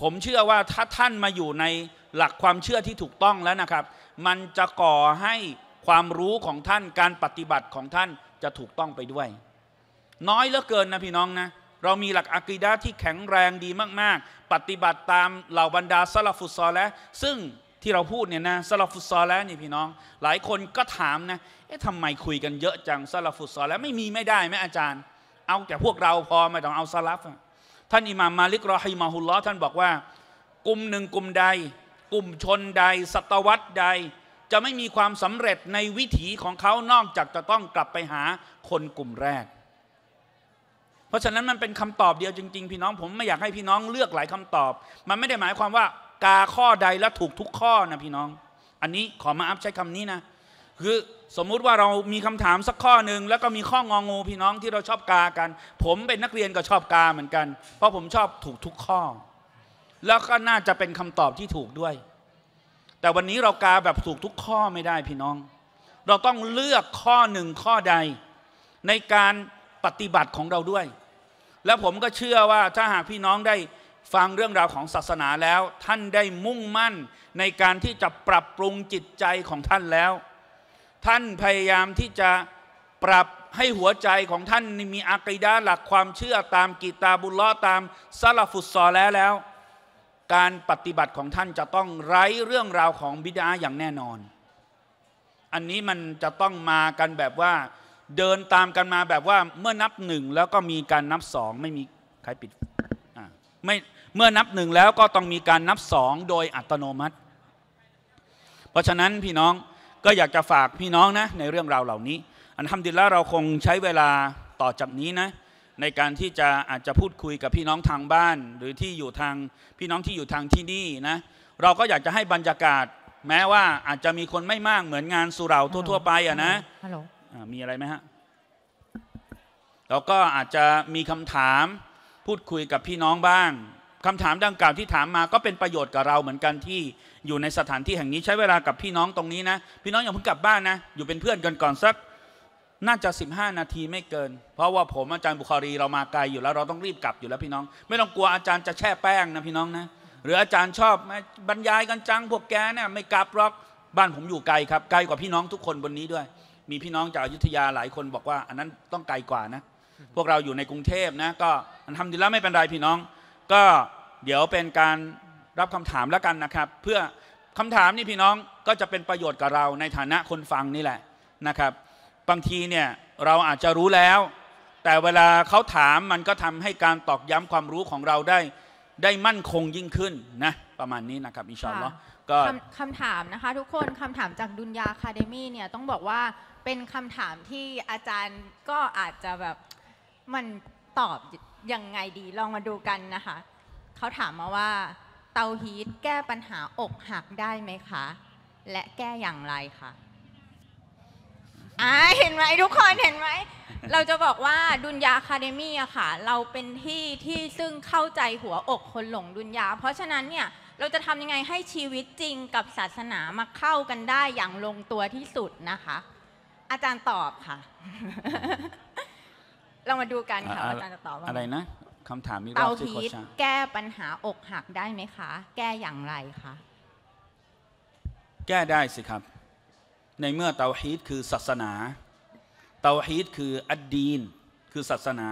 ผมเชื่อว่าถ้าท่านมาอยู่ในหลักความเชื่อที่ถูกต้องแล้วนะครับ มันจะก่อให้ความรู้ของท่านการปฏิบัติของท่านจะถูกต้องไปด้วยน้อยเหลือเกินนะพี่น้องนะเรามีหลักอะกีดะที่แข็งแรงดีมากๆ ปฏิบัติตามเหล่าบรรดาซาลฟุตซอและซึ่งที่เราพูดเนี่ยนะซาลฟุตซอและนี่พี่น้อง หลายคนก็ถามนะเอ๊ะทำไมคุยกันเยอะจังซาลฟุตซอและไม่มีไม่ได้ไหมอาจารย์ เอาแต่พวกเราพอไม่ต้องเอาซาลฟท่านอิหม่ามมาลิกรอฮิมาฮุลลอท่านบอกว่า กลุ่มหนึ่งกลุ่มใด กลุ่มชนใดศตวรรษใด จะไม่มีความสำเร็จในวิถีของเขานอกจากจะต้องกลับไปหาคนกลุ่มแรกเพราะฉะนั้นมันเป็นคำตอบเดียว จริงๆ พี่น้อง ผมไม่อยากให้พี่น้องเลือกหลายคำตอบ มันไม่ได้หมายความว่า กาข้อใดแล้วถูกทุกข้อนะพี่น้อง อันนี้ขอมาอัพใช้คำนี้นะคือสมมุติว่าเรามีคำถามสักข้อหนึ่งแล้วก็มีข้ององูพี่น้องที่เราชอบกากัน ผมเป็นนักเรียนก็ชอบกาเหมือนกัน เพราะผมชอบถูกทุกข้อ แล้วก็น่าจะเป็นคำตอบที่ถูกด้วย แต่วันนี้เรากาแบบถูกทุกข้อไม่ได้พี่น้อง เราต้องเลือกข้อหนึ่งข้อใดในการปฏิบัติของเราด้วย และผมก็เชื่อว่าถ้าหากพี่น้องได้ฟังเรื่องราวของศาสนาแล้ว ท่านได้มุ่งมั่นในการที่จะปรับปรุงจิตใจของท่านแล้ว ท่านพยายามที่จะปรับให้หัวใจของท่านมีอักิดาหลักความเชื่อตามกีตาบุลลอตามซาลฟุตซอแล้วแล้ว การปฏิบัติของท่านจะต้องไร้เรื่องราวของบิดาอย่างแน่นอน อันนี้มันจะต้องมากันแบบว่าเดินตามกันมาแบบว่าเมื่อนับหนึ่งแล้วก็มีการนับสองไม่มีใครปิดไม่เมื่อนับหนึ่งแล้วก็ต้องมีการนับสองโดยอัตโนมัติ เพราะฉะนั้นพี่น้องก็อยากจะฝากพี่น้องนะในเรื่องราวเหล่านี้ อันทำดีล้วเราคงใช้เวลาต่อจากนี้นะ ในการที่จะอาจจะพูดคุยกับพี่น้องทางบ้านหรือที่อยู่ทางพี่น้องที่อยู่ทางที่นี่นะ เราก็อยากจะให้บรรยากาศ แม้ว่าอาจจะมีคนไม่มากเหมือนงานสุราทั่ว ๆ ไปอะนะมีอะไรไหมฮะ เราก็อาจจะมีคำถามพูดคุยกับพี่น้องบ้าง คำถามดังกล่าวที่ถามมาก็เป็นประโยชน์กับเราเหมือนกันที่อยู่ในสถานที่แห่งนี้ใช้เวลากับพี่น้องตรงนี้นะ พี่น้องอย่าเพิ่งกลับบ้านนะ อยู่เป็นเพื่อนกันก่อนสัก น่าจะ 15 นาทีไม่เกิน เพราะว่าผมอาจารย์บุคอรีเรามาไกลอยู่แล้วเราต้องรีบกลับอยู่แล้วพี่น้อง ไม่ต้องกลัวอาจารย์จะแช่แป้งนะพี่น้องนะ หรืออาจารย์ชอบบรรยายกันจังพวกแกเนี่ยไม่กลับหรอกบ้านผมอยู่ไกลครับไกลกว่าพี่น้องทุกคนบนนี้ด้วยมีพี่น้องจากอยุธยาหลายคนบอกว่า อันนั้นต้องไกลกว่านะ พวกเราอยู่ในกรุงเทพนะ ก็ทำดีแล้วไม่เป็นไรพี่น้อง ก็เดี๋ยวเป็นการรับคำถามแล้วกันนะครับ เพื่อคำถามนี่พี่น้องก็จะเป็นประโยชน์กับเราในฐานะคนฟังนี่แหละนะครับ บางทีเนี่ยเราอาจจะรู้แล้ว แต่เวลาเขาถามมันก็ทำให้การตอกย้ำความรู้ของเราได้ได้มั่นคงยิ่งขึ้นนะ ประมาณนี้นะครับ อิชอนเนาะก็คำถามนะคะทุกคนคำถามจากดุนยาคาเดมี่เนี่ยต้องบอกว่าเป็นคำถามที่อาจารย์ก็อาจจะแบบมันตอบ ยังไงดีลองมาดูกันนะคะ เขาถามมาว่าเตาฮีทแก้ปัญหาอกหักได้ไหมคะ และแก้อย่างไรคะอ่าเห็นไหมทุกคนเห็นไหมเราจะบอกว่าดุนยาคาเดมี่อะค่ะเราเป็นที่ที่ซึ่งเข้าใจหัวอกคนหลงดุนยาเพราะฉะนั้นเนี่ยเราจะทำยังไงให้ชีวิตจริงกับศาสนามาเข้ากันได้อย่างลงตัวที่สุดนะคะ อาจารย์ตอบค่ะ เรามาดูกันค่ะอาจารย์จะตอบว่าอะไรนะคำถามนี้เตาฮีทแก้ปัญหาอกหักได้ไหมคะ แก้อย่างไรคะแก้ได้สิครับ ในเมื่อเตาฮีทคือศาสนา เตาฮีทคืออัดดีนคือศาสนา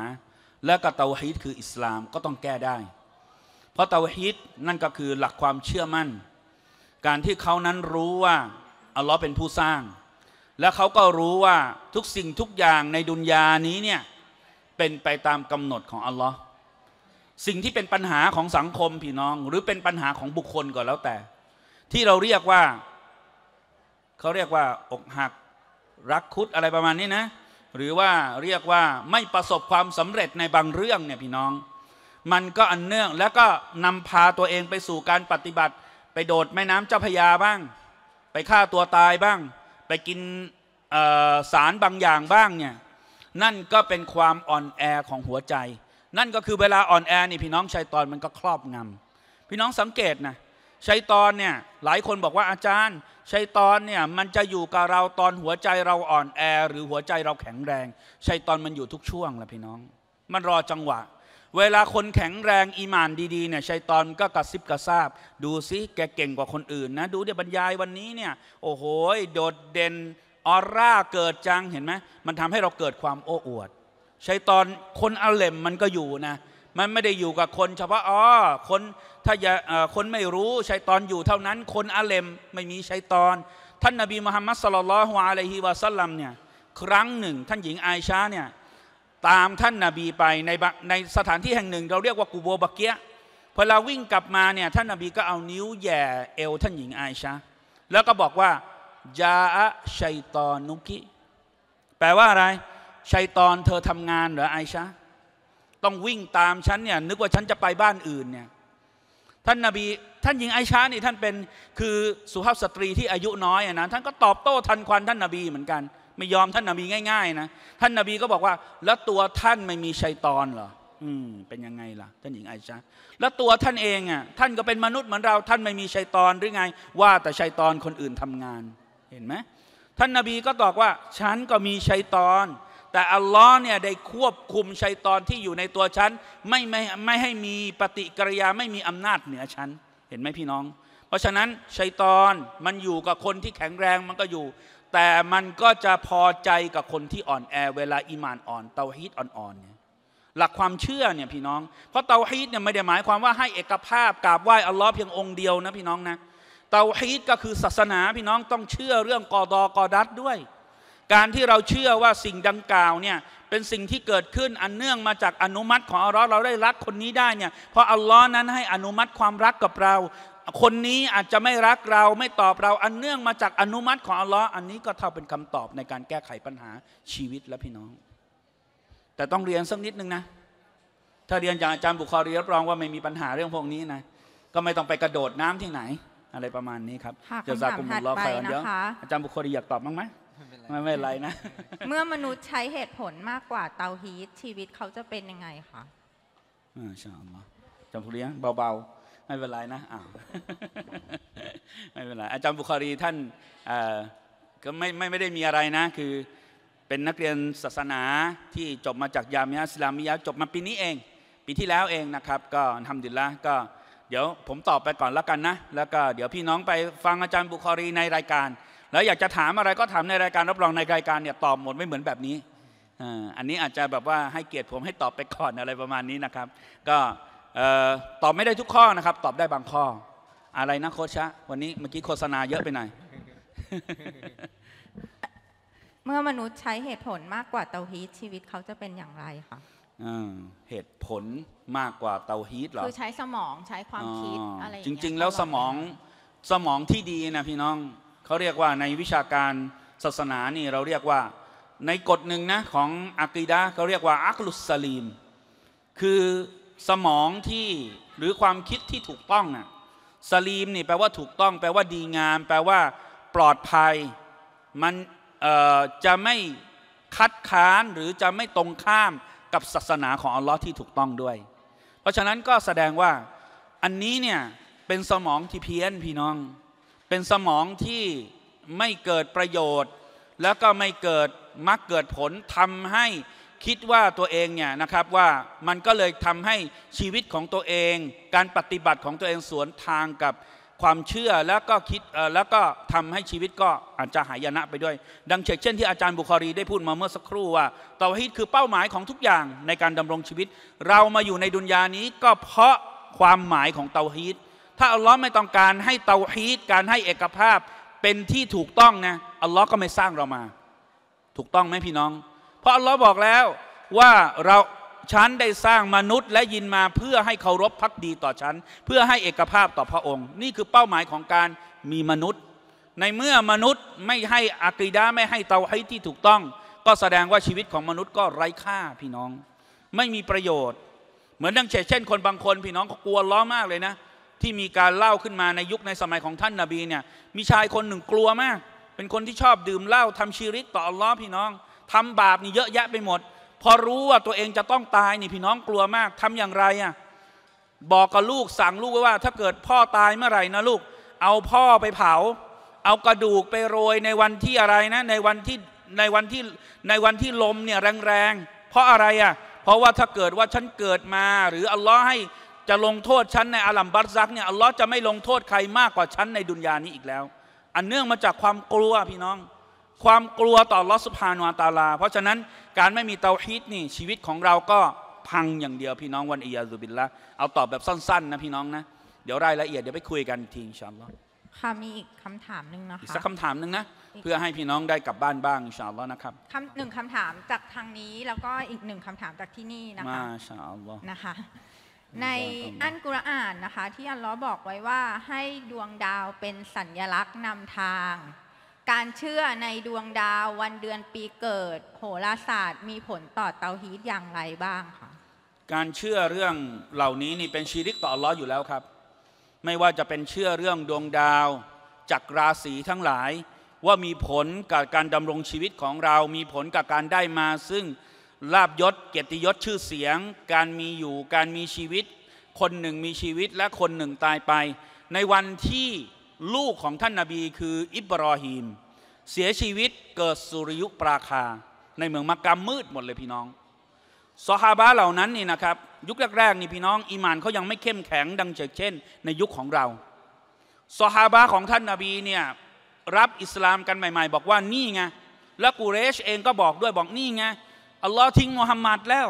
และก็เตาฮีทคืออิสลามก็ต้องแก้ได้เพราะเตาฮีตนั่นก็คือหลักความเชื่อมั่น การที่เขานั้นรู้ว่าอัลลอฮ์เป็นผู้สร้าง และเขาก็รู้ว่าทุกสิ่งทุกอย่างในดุนยานี้เนี่ยเป็นไปตามกำหนดของอัลลอฮ์สิ่งที่เป็นปัญหาของสังคมพี่น้อง หรือเป็นปัญหาของบุคคลก็แล้วแต่ ที่เราเรียกว่าเขาเรียกว่าอกหักรักคุดอะไรประมาณนี้นะ หรือว่าเรียกว่าไม่ประสบความสำเร็จในบางเรื่องเนี่ยพี่น้องมันก็อันเนื่องแล้วก็นำพาตัวเองไปสู่การปฏิบัติ ไปโดดแม่น้ำเจ้าพยาบ้าง ไปฆ่าตัวตายบ้าง ไปกินสารบางอย่างบ้างเนี่ยนั่นก็เป็นความอ่อนแอของหัวใจ นั่นก็คือเวลาอ่อนแอนี่พี่น้องชัยตอนมันก็ครอบงำพี่น้องสังเกตนะชัยตอนเนี่ยหลายคนบอกว่าอาจารย์ชัยตอนเนี่ยมันจะอยู่กับเราตอนหัวใจเราอ่อนแอหรือหัวใจเราแข็งแรงชัยตอนมันอยู่ทุกช่วงแหละพี่น้องมันรอจังหวะเวลาคนแข็งแรงอีหมานดีๆเนี่ยชัยตอนก็กระซิบกระซาบ ดูซิแกเก่งกว่าคนอื่นนะดูเดี๋ยวบรรยายวันนี้เนี่ยโอ้โหโดดเด่นออร่าเกิดจังเห็นไหมมันทำให้เราเกิดความโอ้อวดชัยตอนคนอาเลมมันก็อยู่นะมันไม่ได้อยู่กับคน เฉพาะอ๋อคน ถ้าอย่าคนไม่รู้ชัยตอนอยู่เท่านั้นคนอาเลมไม่มีชัยตอน ท่านนบีมุฮัมมัดสลลัลฮวาอะลัยฮิวะสัลลัมเนี่ยครั้งหนึ่ง ท่านหญิงไอชาเนี่ยตามท่านนาบีไปในในสถานที่แห่งหนึ่ง เราเรียกว่ากูโบบักเกียพอเราวิ่งกลับมาเนี่ยท่านนาบีก็เอานิ้วแย่เอวท่านหญิงไอชาแล้วก็บอกว่ายาอะชัยตอนนุกิ แปลว่าอะไรชัยตอนเธอทำงานเหรอไอชาต้องวิ่งตามฉันเนี่ยนึกว่าฉันจะไปบ้านอื่นเนี่ยท่านนาบี ท่านหญิงไอชานี่ท่านเป็นคือสุภาพสตรีที่อายุน้อยนะท่านก็ตอบโต้ทันควันท่านนาบีเหมือนกันไม่ยอมท่านนาบีง่ายๆ นะท่านนาบีก็บอกว่า แล้วตัวท่านไม่มีชัยตอนเหรออืมเป็นยังไงล่ะ ท่านหญิงไอชะแล้วตัวท่านเองอ่ะท่านก็เป็นมนุษย์เหมือนเราท่านไม่มีชัยตอนหรือไงว่าแต่ชัยตอนคนอื่นทำงาน เห็นไหมท่านนาบีก็ตอบว่า ฉันก็มีชัยตอน แต่อัลลอฮ์เนี่ยได้ควบคุมชัยตอนที่อยู่ในตัวฉันไม่ไม่ไม่ให้มีปฏิกิริยาไม่มีอำนาจเหนือฉัน เห็นไหมพี่น้อง เพราะฉะนั้นชัยตอนมันอยู่กับคนที่แข็งแรงมันก็อยู่แต่มันก็จะพอใจกับคนที่อ่อนแอเวลาอีมานอ่อนเตาฮีตอ่อนๆเนี่ยหลักความเชื่อเนี่ยพี่น้องเพราะเตาฮีตเนี่ยไม่ได้หมายความว่าให้เอกภาพกราบไหว้อัลลอฮ์เพียงองค์เดียวนะพี่น้องนะเตาฮีตก็คือศาสนาพี่น้องต้องเชื่อเรื่องกอดอกอดัดด้วย การที่เราเชื่อว่าสิ่งดังกล่าวเนี่ยเป็นสิ่งที่เกิดขึ้นอันเนื่องมาจากอนุมัติของอัลลอฮ์เราได้รักคนนี้ได้เนี่ยเพราะอัลลอฮ์นั้นให้อนุมัติความรักกับเราคนนี้อาจจะไม่รักเราไม่ตอบเราอันเนื่องมาจากอนุมัติของอัลลอฮ์อันนี้ก็เท่าเป็นคำตอบในการแก้ไขปัญหาชีวิตและพี่น้อง แต่ต้องเรียนสักนิดนึงนะ ถ้าเรียนจากอาจารย์บุคอรีรับรองว่าไม่มีปัญหาเรื่องพวกนี้นะ ก็ไม่ต้องไปกระโดดน้ำที่ไหน อะไรประมาณนี้ครับจะจากุมุลรอคอยเดี๋ยวอาจารย์บุคอรีอยากตอบบ้างไหมไม่ไม่ไรนะ เมื่อมนุษย์ใช้เหตุผลมากกว่าเตาฮีทชีวิตเขาจะเป็นยังไงคะอ่าใช่ไหมจำพูเรี้ยงเบาๆไม่เป็นไรนะ อ้าว ไม่เป็นไร อาจารย์บุคารีท่านก็ไม่ไม่ไม่ได้มีอะไรนะ คือเป็นนักเรียนศาสนา ที่จบมาจากยามิยาสลามิยาจบมาปีนี้เอง ปีที่แล้วเองนะครับ ก็ทำดีละ ก็เดี๋ยวผมตอบไปก่อนแล้วกันนะ แล้วก็เดี๋ยวพี่น้องไปฟังอาจารย์บุคอรีในรายการ แล้วอยากจะถามอะไรก็ถามในรายการรับรองในรายการเนี่ยตอบหมดไม่เหมือนแบบนี้ อันนี้อาจจะแบบว่าให้เกียรติผมให้ตอบไปก่อนอะไรประมาณนี้นะครับ ก็ตอบไม่ได้ทุกข้อนะครับ ตอบได้บางข้อ อะไรนะโคชะวันนี้เมื่อกี้โฆษณาเยอะไปหน่อยเมื่อมนุษย์ใช้เหตุผลมากกว่าเตาฮีตชีวิตเขาจะเป็นอย่างไรคะเหตุผลมากกว่าเตาฮีตหรอคือใช้สมองใช้ความคิดอะไรอย่างเงี้ยจริงๆแล้วสมองสมองที่ดีนะพี่น้องเขาเรียกว่าในวิชาการศาสนานี่เราเรียกว่าในกฎหนึ่งนะของอะกีดะเขาเรียกว่า อักลุสลีม คือสมองที่หรือความคิดที่ถูกต้องอ่ะสลีมนี่แปลว่าถูกต้อง แปลว่าดีงาม แปลว่าปลอดภัยมันจะไม่คัดค้านหรือจะไม่ตรงข้ามกับศาสนาของอัลลอฮ์ที่ถูกต้องด้วย เพราะฉะนั้นก็แสดงว่าอันนี้เนี่ยเป็นสมองที่เพี้ยน พี่น้อง เป็นสมองที่ไม่เกิดประโยชน์ แล้วก็ไม่เกิดมักเกิดผลทำให้คิดว่าตัวเองเนี่ยนะครับว่ามันก็เลยทำให้ชีวิตของตัวเอง การปฏิบัติของตัวเองสวนทางกับความเชื่อแล้วก็คิดแล้วก็ทำให้ชีวิตก็อาจจะหายนะไปด้วยดังเช่นที่อาจารย์บุคอรีได้พูดมาเมื่อสักครู่ว่าเตาฮิตคือ เป้าหมายของทุกอย่างในการดำรงชีวิต เรามาอยู่ในดุนยานี้ก็เพราะความหมายของเตาฮีตถ้าอัลลอฮ์ไม่ต้องการให้เตาฮีตการให้เอกภาพเป็นที่ถูกต้องนะอัลลอฮ์ก็ไม่สร้างเรามา ถูกต้องไหมพี่น้องพราะอัลลอฮ์บอกแล้วว่าเราฉันได้สร้างมนุษย์ และยินมาเพื่อให้เคารพพักดีต่อฉัน เพื่อให้เอกภาพต่อพระองค์ นี่คือเป้าหมายของการมีมนุษย์ ในเมื่อมนุษย์ไม่ให้อักีดาไม่ให้เตาให้ที่ถูกต้อง ก็แสดงว่าชีวิตของมนุษย์ก็ไร้ค่าพี่น้อง ไม่มีประโยชน์เหมือนดังเช่นคนบางคนพี่น้องก็กลัวล้อมากเลยนะ ที่มีการเล่าขึ้นมาในยุคในสมัยของท่านนาบีเนี่ยมีชายคนหนึ่งกลัวมากเป็นคนที่ชอบดื่มเหล้าทำชีริกต่ออัลลอฮ์พี่น้องทำบาปนี่เยอะแยะไปหมดพอรู้ว่าตัวเองจะต้องตายนี่พี่น้องกลัวมากทำอย่างไรอ่ะบอกกับลูกสั่งลูกไว้ว่าถ้าเกิดพ่อตายเมื่อไหร่นะลูก เอาพ่อไปเผา เอากระดูกไปโรยในวันที่อะไรนะในวันที่ในวันที่ในวันที่ลมเนี่ยแรงๆเพราะอะไรอ่ะเพราะว่าถ้าเกิดว่าฉันเกิดมา หรืออัลลอฮ์ให้จะลงโทษฉันในอาลัมบัตซักเนี่ยอัลลอฮ์จะไม่ลงโทษใครมากกว่าฉันในดุนยานี้อีกแล้ว อันเนื่องมาจากความกลัวพี่น้องความกลัวต่อลอสุภานวตาลา เพราะฉะนั้นการไม่มีเตาฮีตนี่ชีวิตของเราก็พังอย่างเดียวพี่น้องวันอียาซูบิลละเอาตอบแบบสั้นๆนะพี่น้องนะเดี๋ยวรายละเอียดเดี๋ยวไปคุยกันทีอชาอัลลอฮ์ค่ะมีอีกคำถามหนึ่งนะคะอีกสักคำถามหนึ่งนะเพื่อให้พี่น้องได้กลับบ้านบ้างอชาอัลลอฮ์นะครับคำหนึ่งคำถามจากทางนี้แล้วก็อีกหนึ่งคำถามจากที่นี่นะคะมาชาอัลลอฮ์นะคะในอันกุรอานนะคะที่อัลลอฮ์บอกไว้ว่าให้ดวงดาวเป็นสัญลักษณ์นำทางการเชื่อในดวงดาววันเดือนปีเกิด โหราศาสตร์มีผลต่อเตาฮีตอย่างไรบ้างคะ การเชื่อเรื่องเหล่านี้นี่เป็นชีริกต่อล้ออยู่แล้วครับ ไม่ว่าจะเป็นเชื่อเรื่องดวงดาว จักราศีทั้งหลาย ว่ามีผลกับการดำรงชีวิตของเรามีผลกับการได้มา ซึ่งลาบยศเกียรติยศชื่อเสียง การมีอยู่การมีชีวิต คนหนึ่งมีชีวิตและคนหนึ่งตายไป ในวันที่ลูกของท่านนาบีคืออิบรอฮีม เสียชีวิตเกิดสุริยุปราคา ในเมืองมักกะมืดหมดเลยพี่น้องสฮาบะเหล่านั้นนี่นะครับ ยุคแรกๆนี่พี่น้อง อีมานเขายังไม่เข้มแข็งดังเช่นในยุคของเราสฮาบะของท่านนาบีเนี่ยรับอิสลามกันใหม่ๆ บอกว่านี่ไงและกูเรชเองก็บอกด้วยบอกนี่ไงอัลลอฮ์ทิ้งมุฮัมมัดแล้ว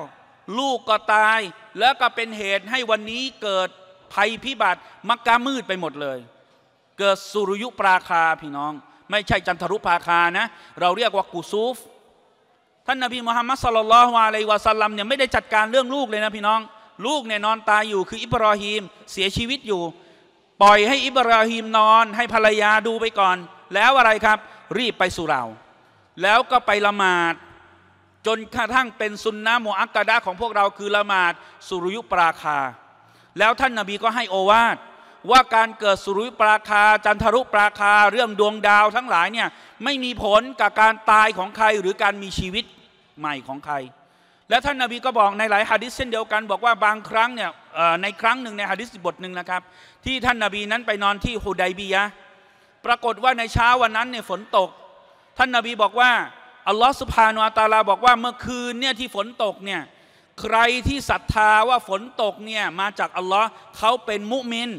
ลูกก็ตาย แล้วก็เป็นเหตุให้วันนี้เกิดภัยพิบัติมักกะมืดไปหมดเลยเกิดสุรยุปราคาพี่น้อง ไม่ใช่จันทรุปราคานะ เราเรียกว่ากุซูฟ ท่านนบีมุฮัมมัดสลลัลลอฮุอะลัยวะสัลลัมเนี่ยไม่ได้จัดการเรื่องลูกเลยนะพี่น้อง ลูกเนี่ยนอนตายอยู่คืออิบราฮิมเสียชีวิตอยู่ ปล่อยให้อิบราฮิมนอน ให้ภรรยาดูไปก่อน แล้วอะไรครับ รีบไปสู่เรา แล้วก็ไปละหมาด จนกระทั่งเป็นซุนนะโมอักกะดะของพวกเราคือละหมาดสุรยุปราคา แล้วท่านนาบีก็ให้โอวาทว่าการเกิดสุริยปราคาจันทรุปราคาเรื่องดวงดาวทั้งหลายเนี่ยไม่มีผลกับการตายของใครหรือการมีชีวิตใหม่ของใคร และท่านนาบีก็บอกในหลายฮะดิษเช่นเดียวกันบอกว่าบางครั้งเนี่ยในครั้งหนึ่งในฮะดิษบทหนึ่งนะครับ ที่ท่านนาบีนั้นไปนอนที่ฮูดายบียะปรากฏว่าในเช้าวันนั้นเนี่ยฝนตก ท่านนาบีบอกว่าอัลลอฮฺสุภาโนอัตาลาบอกว่าเมื่อคืนเนี่ยที่ฝนตกเนี่ยใครที่ศรัทธาว่าฝนตกเนี่ยมาจากอัลลอฮ์เขาเป็นมุมิน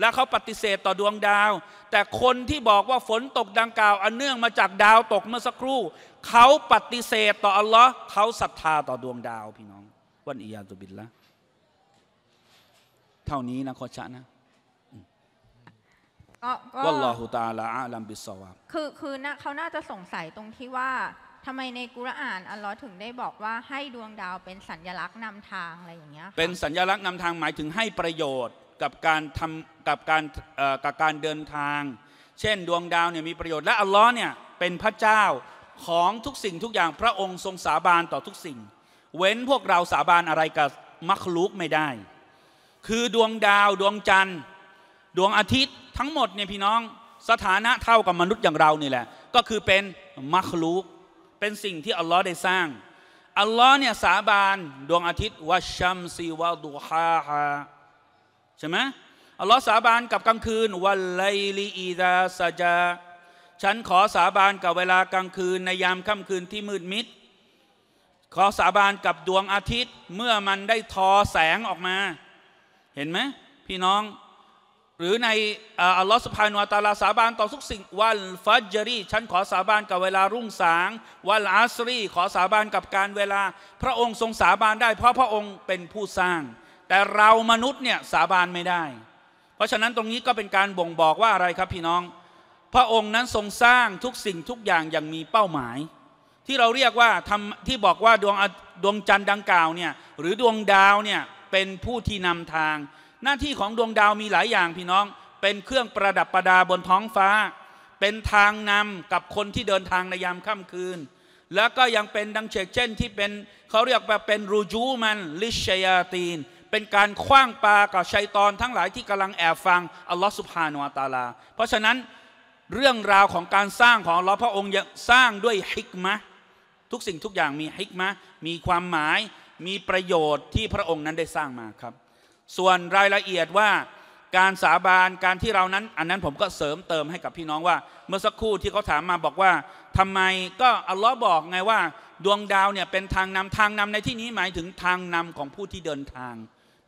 และเขาปฏิเสธต่อดวงดาว แต่คนที่บอกว่าฝนตกดังกล่าว อันเนื่องมาจากดาวตกเมื่อสักครู่เขาปฏิเสธต่ออัลลอฮ์เขาศรัทธาต่อดวงดาว พี่น้องวันอียาตุบิลละเท่านี้นะขอชะนะวัลลอฮุตาลาอัลลัมบิสซาวคือคือนะเขาน่าจะสงสัยตรงที่ว่าทำไมในกุรอาน อัลลอฮ์ถึงได้บอกว่าให้ดวงดาวเป็นสัญลักษณ์นำทางอะไรอย่างเงี้ยเป็นสัญลักษณ์นำทางหมายถึงให้ประโยชน์กับการทำกับการกับการเดินทาง เช่น ดวงดาวเนี่ยมีประโยชน์ และอัลลอฮ์เนี่ยเป็นพระเจ้าของทุกสิ่ง ทุกอย่างพระองค์ทรงสาบาน ต่อทุกสิ่ง เว้นพวกเราสาบาน อะไรกับมัคลุกไม่ได้ คือดวงดาวดวงจันทร์ดวงอาทิตย์ทั้งหมดเนี่ยพี่น้องสถานะเท่ากับมนุษย์อย่างเรานี่แหละก็คือเป็นมัคลุกเป็นสิ่งที่อัลลอฮ์ได้สร้าง อัลลอฮ์เนี่ยสาบานดวงอาทิตย์วะชชัมซีวะดูฮาฮาใช่ไหมอัลลอฮ์สาบานกับกลางคืนวันไลลีอีดาซาจาฉันขอสาบานกับเวลากลางคืน ในยามค่ำคืนที่มืดมิดขอสาบานกับดวงอาทิตย์ เมื่อมันได้ทอแสงออกมา เห็นไหมพี่น้อง หรือในอัลลอฮ์สุภาโนตาลาสาบานต่อทุกสิ่งวันฟัจรีฉันขอสาบานกับเวลารุ่งสาง วันอาสรีขอสาบานกับการเวลาพระองค์ทรงสาบานได้เพราะพระองค์เป็นผู้สร้างแต่เรามนุษย์เนี่ยสาบานไม่ได้ เพราะฉะนั้นตรงนี้ก็เป็นการบ่งบอกว่าอะไรครับพี่น้อง พระองค์นั้นทรงสร้างทุกสิ่งทุกอย่างอย่างมีเป้าหมาย ที่เราเรียกว่าทำที่บอกว่า ดวงดวงจันทร์ดังกล่าวเนี่ยหรือดวงดาวเนี่ยเป็นผู้ที่นำทาง หน้าที่ของดวงดาวมีหลายอย่างพี่น้อง เป็นเครื่องประดับประดาบนท้องฟ้า เป็นทางนำกับคนที่เดินทางในยามค่ำคืน แล้วก็ยังเป็นดังเช่นที่เป็นเขาเรียกว่าเป็นรูจูมันลิชยาตีนเป็นการคว้างปากับชัยตอนทั้งหลายที่กำลังแอบฟังอัลลอฮฺสุบฮานุอัตาลา เพราะฉะนั้นเรื่องราวของการสร้างของเราพระองค์ยังสร้างด้วยฮิกมะ ทุกสิ่งทุกอย่างมีฮิกมะมีความหมายมีประโยชน์ที่พระองค์นั้นได้สร้างมาครับ ส่วนรายละเอียดว่าการสาบานการที่เรานั้น อันนั้นผมก็เสริมเติมให้กับพี่น้องว่า เมื่อสักครู่ที่เขาถามมาบอกว่าทำไมก็อัลลอฮ์บอกไงว่าดวงดาวเนี่ยเป็นทางนำทางนำในที่นี้หมายถึงทางนำของผู้ที่เดินทาง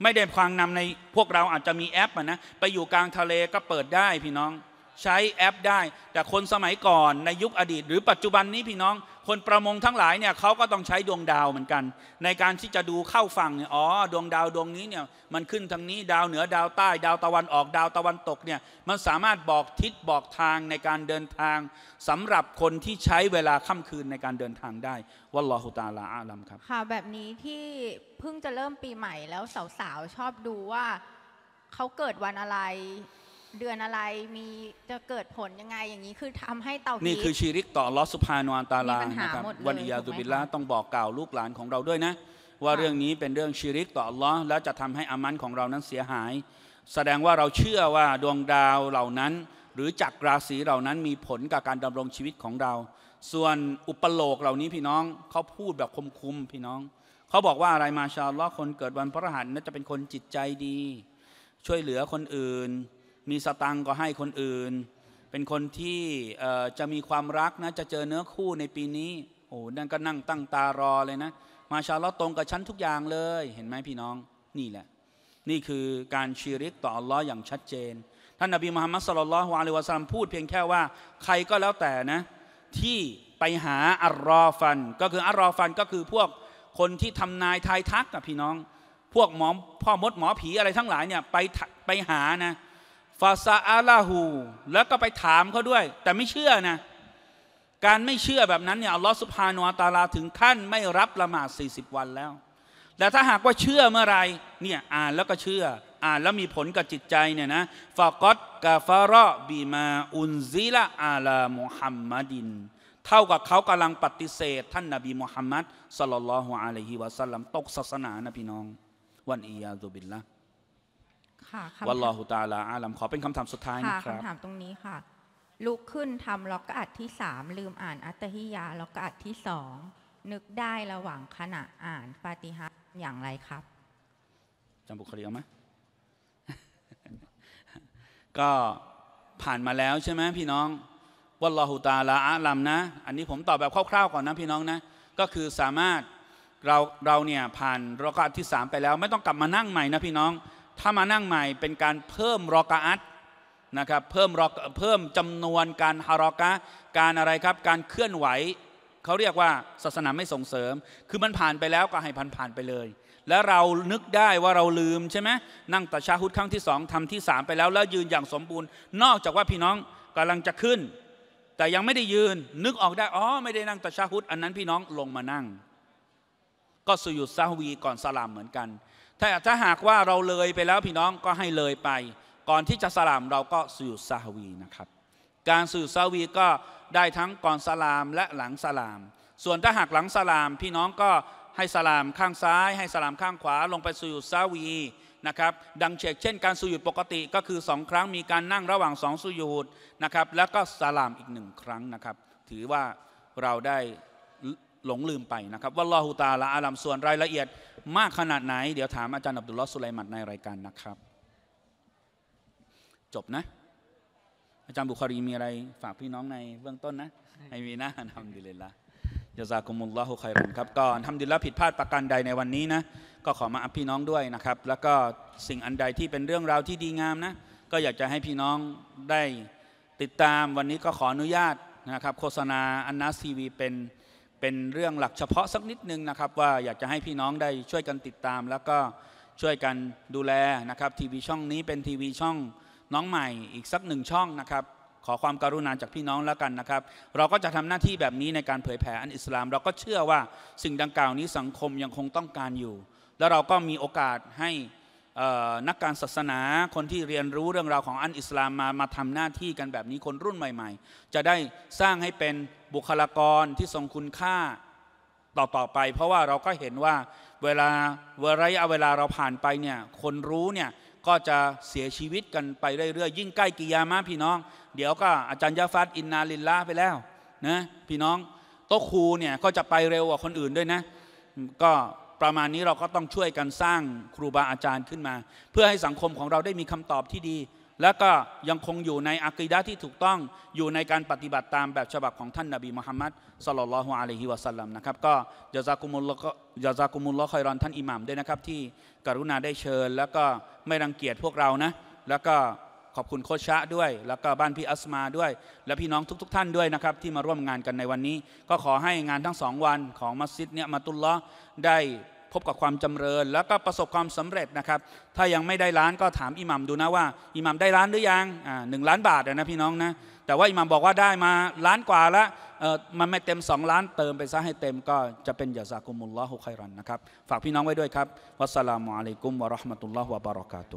ไม่ได้ฟังนำในพวกเราอาจจะมีแอปนะ ไปอยู่กลางทะเลก็เปิดได้พี่น้อง ใช้แอปได้ แต่คนสมัยก่อนในยุคอดีตหรือปัจจุบันนี้พี่น้องคนประมงทั้งหลายเนี่ยเขาก็ต้องใช้ดวงดาวเหมือนกัน ในการที่จะดูเข้าฝั่งเนี่ยอ๋อดวงดาวดวงนี้เนี่ย มันขึ้นทางนี้ ดาวเหนือ ดาวใต้ ดาวตะวันออกดาวตะวันตกเนี่ย มันสามารถบอกทิศบอกทางในการเดินทาง สำหรับคนที่ใช้เวลาค่ำคืนในการเดินทางได้วัลลอฮุตาลาอาลัมครับค่ะแบบนี้ที่เพิ่งจะเริ่มปีใหม่แล้วสาวๆชอบดูว่าเขาเกิดวันอะไรเดือนอะไรมีจะเกิดผลยังไงอย่างนี้คือทำให้เตานี่คือชีริกต่อลอสุภานวนตาลานะครับวันยาตุบิลละต้องบอกกล่าวลูกหลานของเราด้วยนะ ว่าเรื่องนี้เป็นเรื่องชีริกต่อลอและจะทำให้อามันของเรานั้นเสียหาย แสดงว่าเราเชื่อว่าดวงดาวเหล่านั้น หรือจักราศีเหล่านั้นมีผลกับการดำรงชีวิตของเรา ส่วนอุปโลกเหล่านี้พี่น้องเขาพูดแบบคมคุมพี่น้องเขาบอกว่าอะไรมาชาลลอคนเกิดวันพระรหัสน่าจะเป็นคนจิตใจดี ช่วยเหลือคนอื่นมีสตังก็ให้คนอื่น เป็นคนที่จะมีความรักนะ จะเจอเนื้อคู่ในปีนี้ โอ้ นั่นก็นั่งตั้งตารอเลยนะ มาชาลอตรงกับฉันทุกอย่างเลย เห็นไหมพี่น้อง นี่แหละ นี่คือการชีริกต่ออัลลอฮ์อย่างชัดเจน ท่านนบีมุฮัมมัดสุลลัลฮวาลิวะซัมพูดเพียงแค่ว่า ใครก็แล้วแต่นะ ที่ไปหาอัลรอฟัน ก็คืออัลรอฟันก็คือพวกคนที่ทำนายทายทักกับพี่น้อง พวกหมอพ่อมดหมอผีอะไรทั้งหลายเนี่ยไปไปหานะฟาซาอาลาหูแล้วก็ไปถามเขาด้วย แต่ไม่เชื่อนะ การไม่เชื่อแบบนั้นเนี่ยอัลลอฮฺสุภาโนอัตาลาถึงขั้น ไม่รับละหมาด40วันแล้วแต่ถ้าหากว่าเชื่อเมื่อไรเนี่ยอ่านแล้วก็เชื่อ อ่านแล้วมีผลกับจิตใจเนี่ยนะฟากอตกาฟาระบีมา อุนซิละอาลามุฮัมมัดิน เท่ากับเขากำลังปฏิเสธ ท่านนาบีมุฮัมมัดสลลัลลอฮุอะลัยฮิวะสัลลัมตกศาสนานะพี่น้อง วันอียาตุบิลละค่ะาวัลลอฮุตาลาอาลัมขอเป็นคำถามสุดท้ายนะค่ะครับคำถามตรงนี้ค่ะ ลุกขึ้นทำล็อกอัดที่สามลืมอ่านอัตตฮิยาล็อกอัดที่สองนึกได้ระหว่างขณะอ่านฟาติฮะอย่างไรครับจำบุคลีเอาไหมก็ผ่านมาแล้วใช่ไหมพี่น้องวัลลอฮุตาลาอาลัมนะ อันนี้ผมตอบแบบคร่าวๆก่อนนะพี่น้องนะ ก็คือสามารถเราเราเนี่ยผ่านรอกาดที่3ไปแล้วไม่ต้องกลับมานั่งใหม่นะพี่น้องถ้ามานั่งใหม่เป็นการเพิ่มรอกะอัตนะครับเพิ่มรอกเพิ่มจำนวนการฮารอกะการอะไรครับ การเคลื่อนไหวเขาเรียกว่าศาสนาไม่ส่งเสริม คือมันผ่านไปแล้วก็ให้ผ่านผ่านไปเลย แล้วเรานึกได้ว่าเราลืมใช่ไหมนั่งตะชาฮุดครั้งที่สองทำที่สามไปแล้ว แล้วยืนอย่างสมบูรณ์ นอกจากว่าพี่น้องกำลังจะขึ้น แต่ยังไม่ได้ยืน นึกออกได้อ๋อไม่ได้นั่งตะชาฮุดอันนั้นพี่น้องลงมานั่ง ก็สุยุดซาฮวีก่อนสลามเหมือนกันถ้าถ้าหากว่าเราเลยไปแล้วพี่น้องก็ให้เลยไป ก่อนที่จะสลามเราก็สื่อซาวีนะครับการสื่อซาวีก็ได้ทั้งก่อนสลามและหลังสลาม ส่วนถ้าหากหลังสลาม พี่น้องก็ให้สลามข้างซ้าย ให้สลามข้างขวาลงไปสู่ซาวีนะครับดังเชกเช่นการสุยุดปกติก็คือสองครั้งมีการนั่งระหว่างสองสุยุดนะครับแล้วก็สลามอีกหนึ่งครั้งนะครับถือว่าเราได้หลงลืมไปนะครับว่าลอฮูตาละอาลัมส่วนรายละเอียดมากขนาดไหน เดี๋ยวถามอาจารย์อับดุลลอฮ์สุไลมัดในรายการนะครับ จบนะ อาจารย์บุคารีมีอะไรฝากพี่น้องในเบื้องต้นนะไอมีนะทำดีเลยละยาซากุมุลลอฮุคอยรันครับก่อนทำดีละผิดพลาดประการใดในวันนี้นะก็ขอมาอัพพี่น้องด้วยนะครับ แล้วก็สิ่งอันใดที่เป็นเรื่องราวที่ดีงามนะก็อยากจะให้พี่น้องได้ ติดตามวันนี้ก็ขออนุญาตนะครับ โฆษณาอันนาซีวีเป็นเป็นเรื่องหลักเฉพาะสักนิดนึงนะครับ ว่าอยากจะให้พี่น้องได้ช่วยกันติดตาม แล้วก็ช่วยกันดูแลนะครับ ทีวีช่องนี้เป็นทีวีช่องน้องใหม่ อีกสักหนึ่งช่องนะครับขอความการุณาจากพี่น้องแล้วกันนะครับ เราก็จะทำหน้าที่แบบนี้ในการเผยแผ่อันอิสลาม เราก็เชื่อว่าสิ่งดังกล่าวนี้สังคมยังคงต้องการอยู่ แล้วเราก็มีโอกาสให้นักการศาสนาคนที่เรียนรู้เรื่องราวของอันอิสลามมามาทำหน้าที่กันแบบนี้คนรุ่นใหม่ ๆ จะได้สร้างให้เป็นบุคลากรที่ทรงคุณค่าต่อต่อไป เพราะว่าเราก็เห็นว่า เวลาเวลาระยเวลาเราผ่านไปเนี่ยคนรู้เนี่ยก็จะเสียชีวิตกันไปเรื่อยๆยิ่งใกล้กิยามะพี่น้องเดี๋ยวก็อาจารย์ยาฟัดอินนาลินลาไปแล้วนะพี่น้องโตคูเนี่ยก็จะไปเร็วกว่าคนอื่นด้วยนะ ก็ประมาณนี้เราก็ต้องช่วยกันสร้างครูบาอาจารย์ขึ้นมา เพื่อให้สังคมของเราได้มีคำตอบที่ดี และก็ยังคงอยู่ในอักีดะที่ถูกต้องอยู่ในการปฏิบัติตามแบบฉบับของท่านนบีมุฮัมมัดสลลัลลอฮุอะลัยฮิวะสัลลัมนะครับก็ยาซากุมุลก็ยาซากุมุลลอคอยรอนท่านอิหมัมด้วยนะครับ ที่กรุณาได้เชิญ แล้วก็ไม่รังเกียจพวกเรานะ แล้วก็ขอบคุณโคชะด้วย แล้วก็บ้านพี่อัสมาด้วยและพี่น้องทุกๆทท่านด้วยนะครับ ที่มาร่วมงานกันในวันนี้ ก็ขอให้งานทั้งสองวันของมัสยิดเนี่ยมาตุลลอได้พบกับความจำเริญ แล้วก็ประสบความสำเร็จนะครับ ถ้ายังไม่ได้ล้านก็ถามอิหมัมดูนะว่า อิหมัมได้ล้านหรือยังอ่าหนึ่งล้านบาทนะพี่น้องนะแต่ว่าอิหมัมบอกว่าได้มาล้านกว่าละเออมันไม่เต็ม 2 ล้านเติมไปซะให้เต็มก็จะเป็นยาซากุมุลลอฮุคัยรันนะครับฝากพี่น้องไว้ด้วยครับวัสสลามุอะลัยกุม วะราะห์มะตุลลอฮ์วะบารอกาตุ